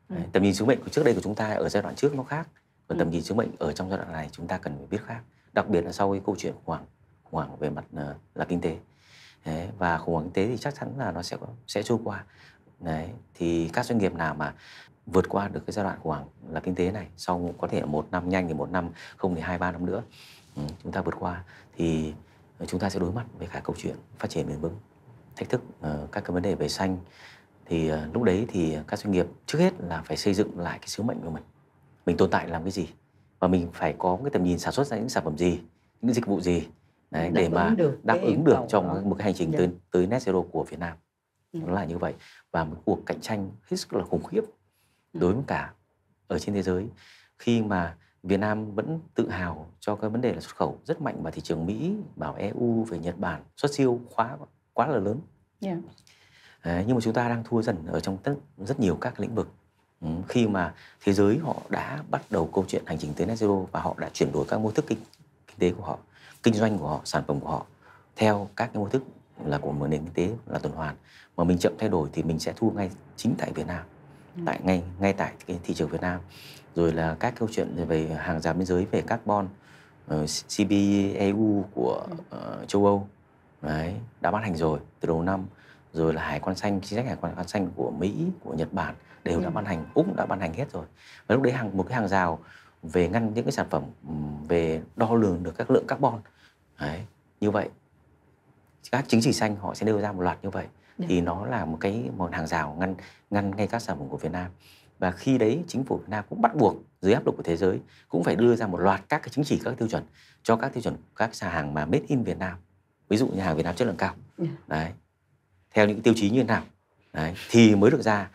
Ừ. tầm nhìn sứ mệnh của trước đây của chúng ta ở giai đoạn trước nó khác, còn ừ. tầm ừ. nhìn sứ mệnh ở trong giai đoạn này chúng ta cần phải viết khác. Đặc biệt là sau cái câu chuyện khủng hoảng khủng về mặt ờ, là, kinh tế. Đấy, và khủng hoảng kinh tế thì chắc chắn là nó sẽ sẽ trôi qua. Đấy, thì các doanh nghiệp nào mà vượt qua được cái giai đoạn khủng hoảng là kinh tế này sau có thể một năm nhanh thì một năm không thì hai ba năm nữa ừ, chúng ta vượt qua thì chúng ta sẽ đối mặt với cả câu chuyện phát triển bền vững thách thức ờ, các cái vấn đề về xanh thì ờ, lúc đấy thì các doanh nghiệp trước hết là phải xây dựng lại cái sứ mệnh của mình mình tồn tại làm cái gì và mình phải có cái tầm nhìn sản xuất ra những sản phẩm gì những dịch vụ gì đấy, để mà đáp ứng được trong một cái hành trình dạ. tới tới net zero của Việt Nam ừ. nó là như vậy và một cuộc cạnh tranh hết sức là khủng khiếp ừ. đối với cả ở trên thế giới khi mà Việt Nam vẫn tự hào cho cái vấn đề là xuất khẩu rất mạnh vào thị trường Mỹ, vào EU, về Nhật Bản, xuất siêu quá quá là lớn. Yeah. Dạ. Đấy, nhưng mà chúng ta đang thua dần ở trong tất, rất nhiều các lĩnh vực ừ, khi mà thế giới họ đã bắt đầu câu chuyện hành trình tới net zero và họ đã chuyển đổi các mô thức kinh, kinh tế của họ, kinh doanh của họ, sản phẩm của họ theo các cái mô thức là của một nền kinh tế là tuần hoàn mà mình chậm thay đổi thì mình sẽ thua ngay chính tại Việt Nam ừ. tại ngay ngay tại cái thị trường Việt Nam rồi là các câu chuyện về hàng rào biên giới về carbon uh, ờ, CBAU của uh, châu Âu đấy đã ban hành rồi từ đầu năm rồi là hải quan xanh chính sách hải quan xanh của Mỹ của Nhật Bản đều ừ. đã ban hành úc đã ban hành hết rồi và lúc đấy hàng một cái hàng rào về ngăn những cái sản phẩm ừ, về đo lường được các lượng carbon đấy như vậy các chứng chỉ xanh họ sẽ đưa ra một loạt như vậy Đấy. Dạ. thì nó là một cái một hàng rào ngăn ngăn ngay các sản phẩm của Việt Nam và khi đấy chính phủ Việt Nam cũng bắt buộc dưới áp lực của thế giới cũng phải đưa ra một loạt các cái chứng chỉ các tiêu chuẩn cho các tiêu chuẩn các sản hàng mà made in Việt Nam ví dụ như hàng Việt Nam chất lượng cao đấy theo những tiêu chí như thế nào đấy thì mới được ra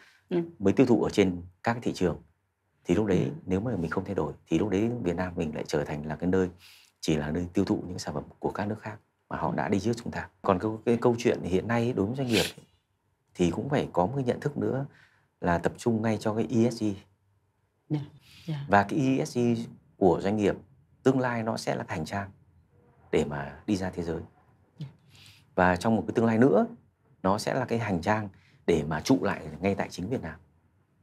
mới tiêu thụ ở trên các thị trường thì lúc đấy nếu mà mình không thay đổi thì lúc đấy Việt Nam mình lại trở thành là cái nơi chỉ là nơi tiêu thụ những sản phẩm của các nước khác mà họ đã đi trước chúng ta còn cái, cái câu chuyện hiện nay đối với doanh nghiệp thì cũng phải có một cái nhận thức nữa là tập trung ngay cho cái ESG yeah. Dạ, yeah. Dạ. và cái ESG của doanh nghiệp tương lai nó sẽ là hành trang để mà đi ra thế giới dạ. và trong một cái tương lai nữa nó sẽ là cái hành trang để mà trụ lại ngay tại chính Việt Nam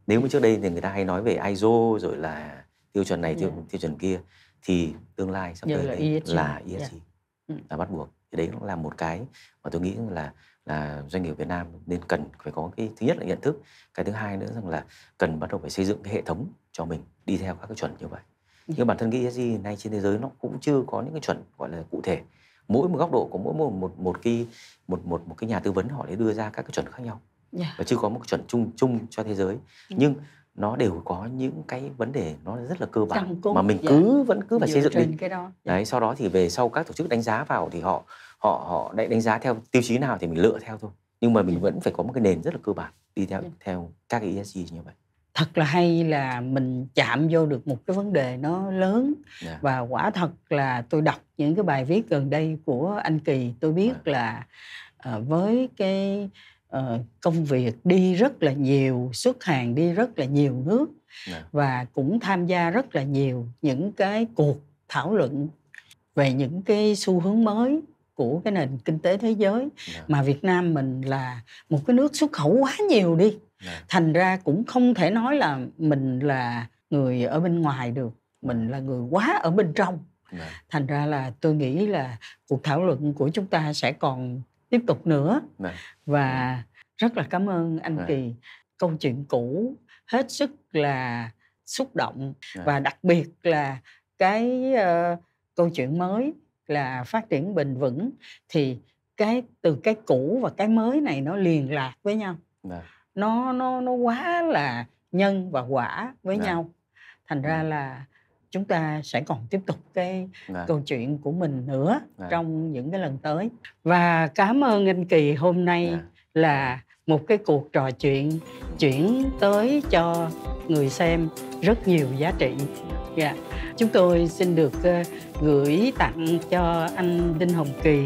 nếu mà trước đây thì người ta hay nói về ISO rồi là tiêu chuẩn này tiêu, yeah. tiêu chuẩn kia thì tương lai sắp tới là ESG, là, ESG. Yeah. là bắt buộc thì đấy cũng là một cái mà tôi nghĩ là là doanh nghiệp Việt Nam nên cần phải có cái thứ nhất là nhận thức cái thứ hai nữa rằng là cần bắt đầu phải xây dựng cái hệ thống cho mình đi theo các cái chuẩn như vậy ừ. nhưng bản thân cái ESG nay trên thế giới nó cũng chưa có những cái chuẩn gọi là cụ thể mỗi một góc độ của mỗi một một một cái một một một cái nhà tư vấn họ để đưa ra các cái chuẩn khác nhau yeah. Dạ. và chưa có một cái chuẩn chung chung cho thế giới ừ. nhưng nó đều có những cái vấn đề nó rất là cơ bản mà mình cứ yeah. vẫn cứ phải xây dựng lên cái đó. đấy sau đó thì về sau các tổ chức đánh giá vào thì họ họ họ đánh giá theo tiêu chí nào thì mình lựa theo thôi nhưng mà mình ừ. vẫn phải có một cái nền rất là cơ bản đi theo ừ. theo các cái ESG như vậy thật là hay là mình chạm vô được một cái vấn đề nó lớn yeah. Dạ. và quả thật là tôi đọc những cái bài viết gần đây của anh Kỳ tôi biết yeah. Dạ. là uh, với cái uh, công việc đi rất là nhiều xuất hàng đi rất là nhiều nước yeah. Dạ. và cũng tham gia rất là nhiều những cái cuộc thảo luận về những cái xu hướng mới của cái nền kinh tế thế giới yeah. Dạ. mà Việt Nam mình là một cái nước xuất khẩu quá nhiều đi yeah. Dạ. thành ra cũng không thể nói là mình là người ở bên ngoài được mình là người quá ở bên trong yeah. Dạ. thành ra là tôi nghĩ là cuộc thảo luận của chúng ta sẽ còn tiếp tục nữa yeah. và rất là cảm ơn anh yeah. Kỳ câu chuyện cũ hết sức là xúc động yeah. và đặc biệt là cái uh, câu chuyện mới là phát triển bền vững thì cái từ cái cũ và cái mới này nó liền lạc với nhau Đà. Dạ. nó nó nó quá là nhân và quả với Đà. Dạ. nhau thành ra dạ. là chúng ta sẽ còn tiếp tục cái Đà. câu chuyện của mình nữa Đà. trong những cái lần tới và cảm ơn anh kỳ hôm nay Đà. là một cái cuộc trò chuyện chuyển tới cho người xem rất nhiều giá trị Dạ. Chúng tôi xin được ờ, gửi tặng cho anh Đinh Hồng Kỳ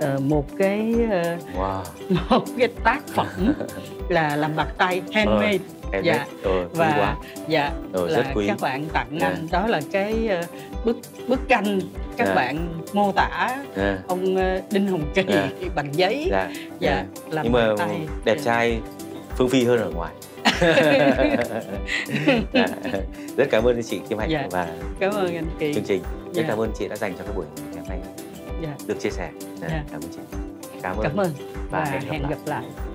ờ, một cái ờ, wow. một cái tác phẩm là làm bạc tay handmade. Ờ dạ ừ, và quá. dạ ừ, là các bạn tặng yeah. Dạ. anh đó là cái uh, bức bức tranh các yeah. Dạ. bạn mô tả yeah. Dạ. ông đinh hồng kỳ yeah. bằng giấy yeah. dạ yeah. làm nhưng mà tay. đẹp trai phương phi hơn ở ngoài rất cảm ơn chị Kim Hạnh dạ. và cảm ơn anh Kỳ chương trình rất dạ. cảm ơn chị đã dành cho cái buổi ngày hôm nay dạ. được chia sẻ dạ. dạ. cảm ơn chị cảm ơn, cảm ơn. và, và hẹn gặp lại, hẹn gặp lại.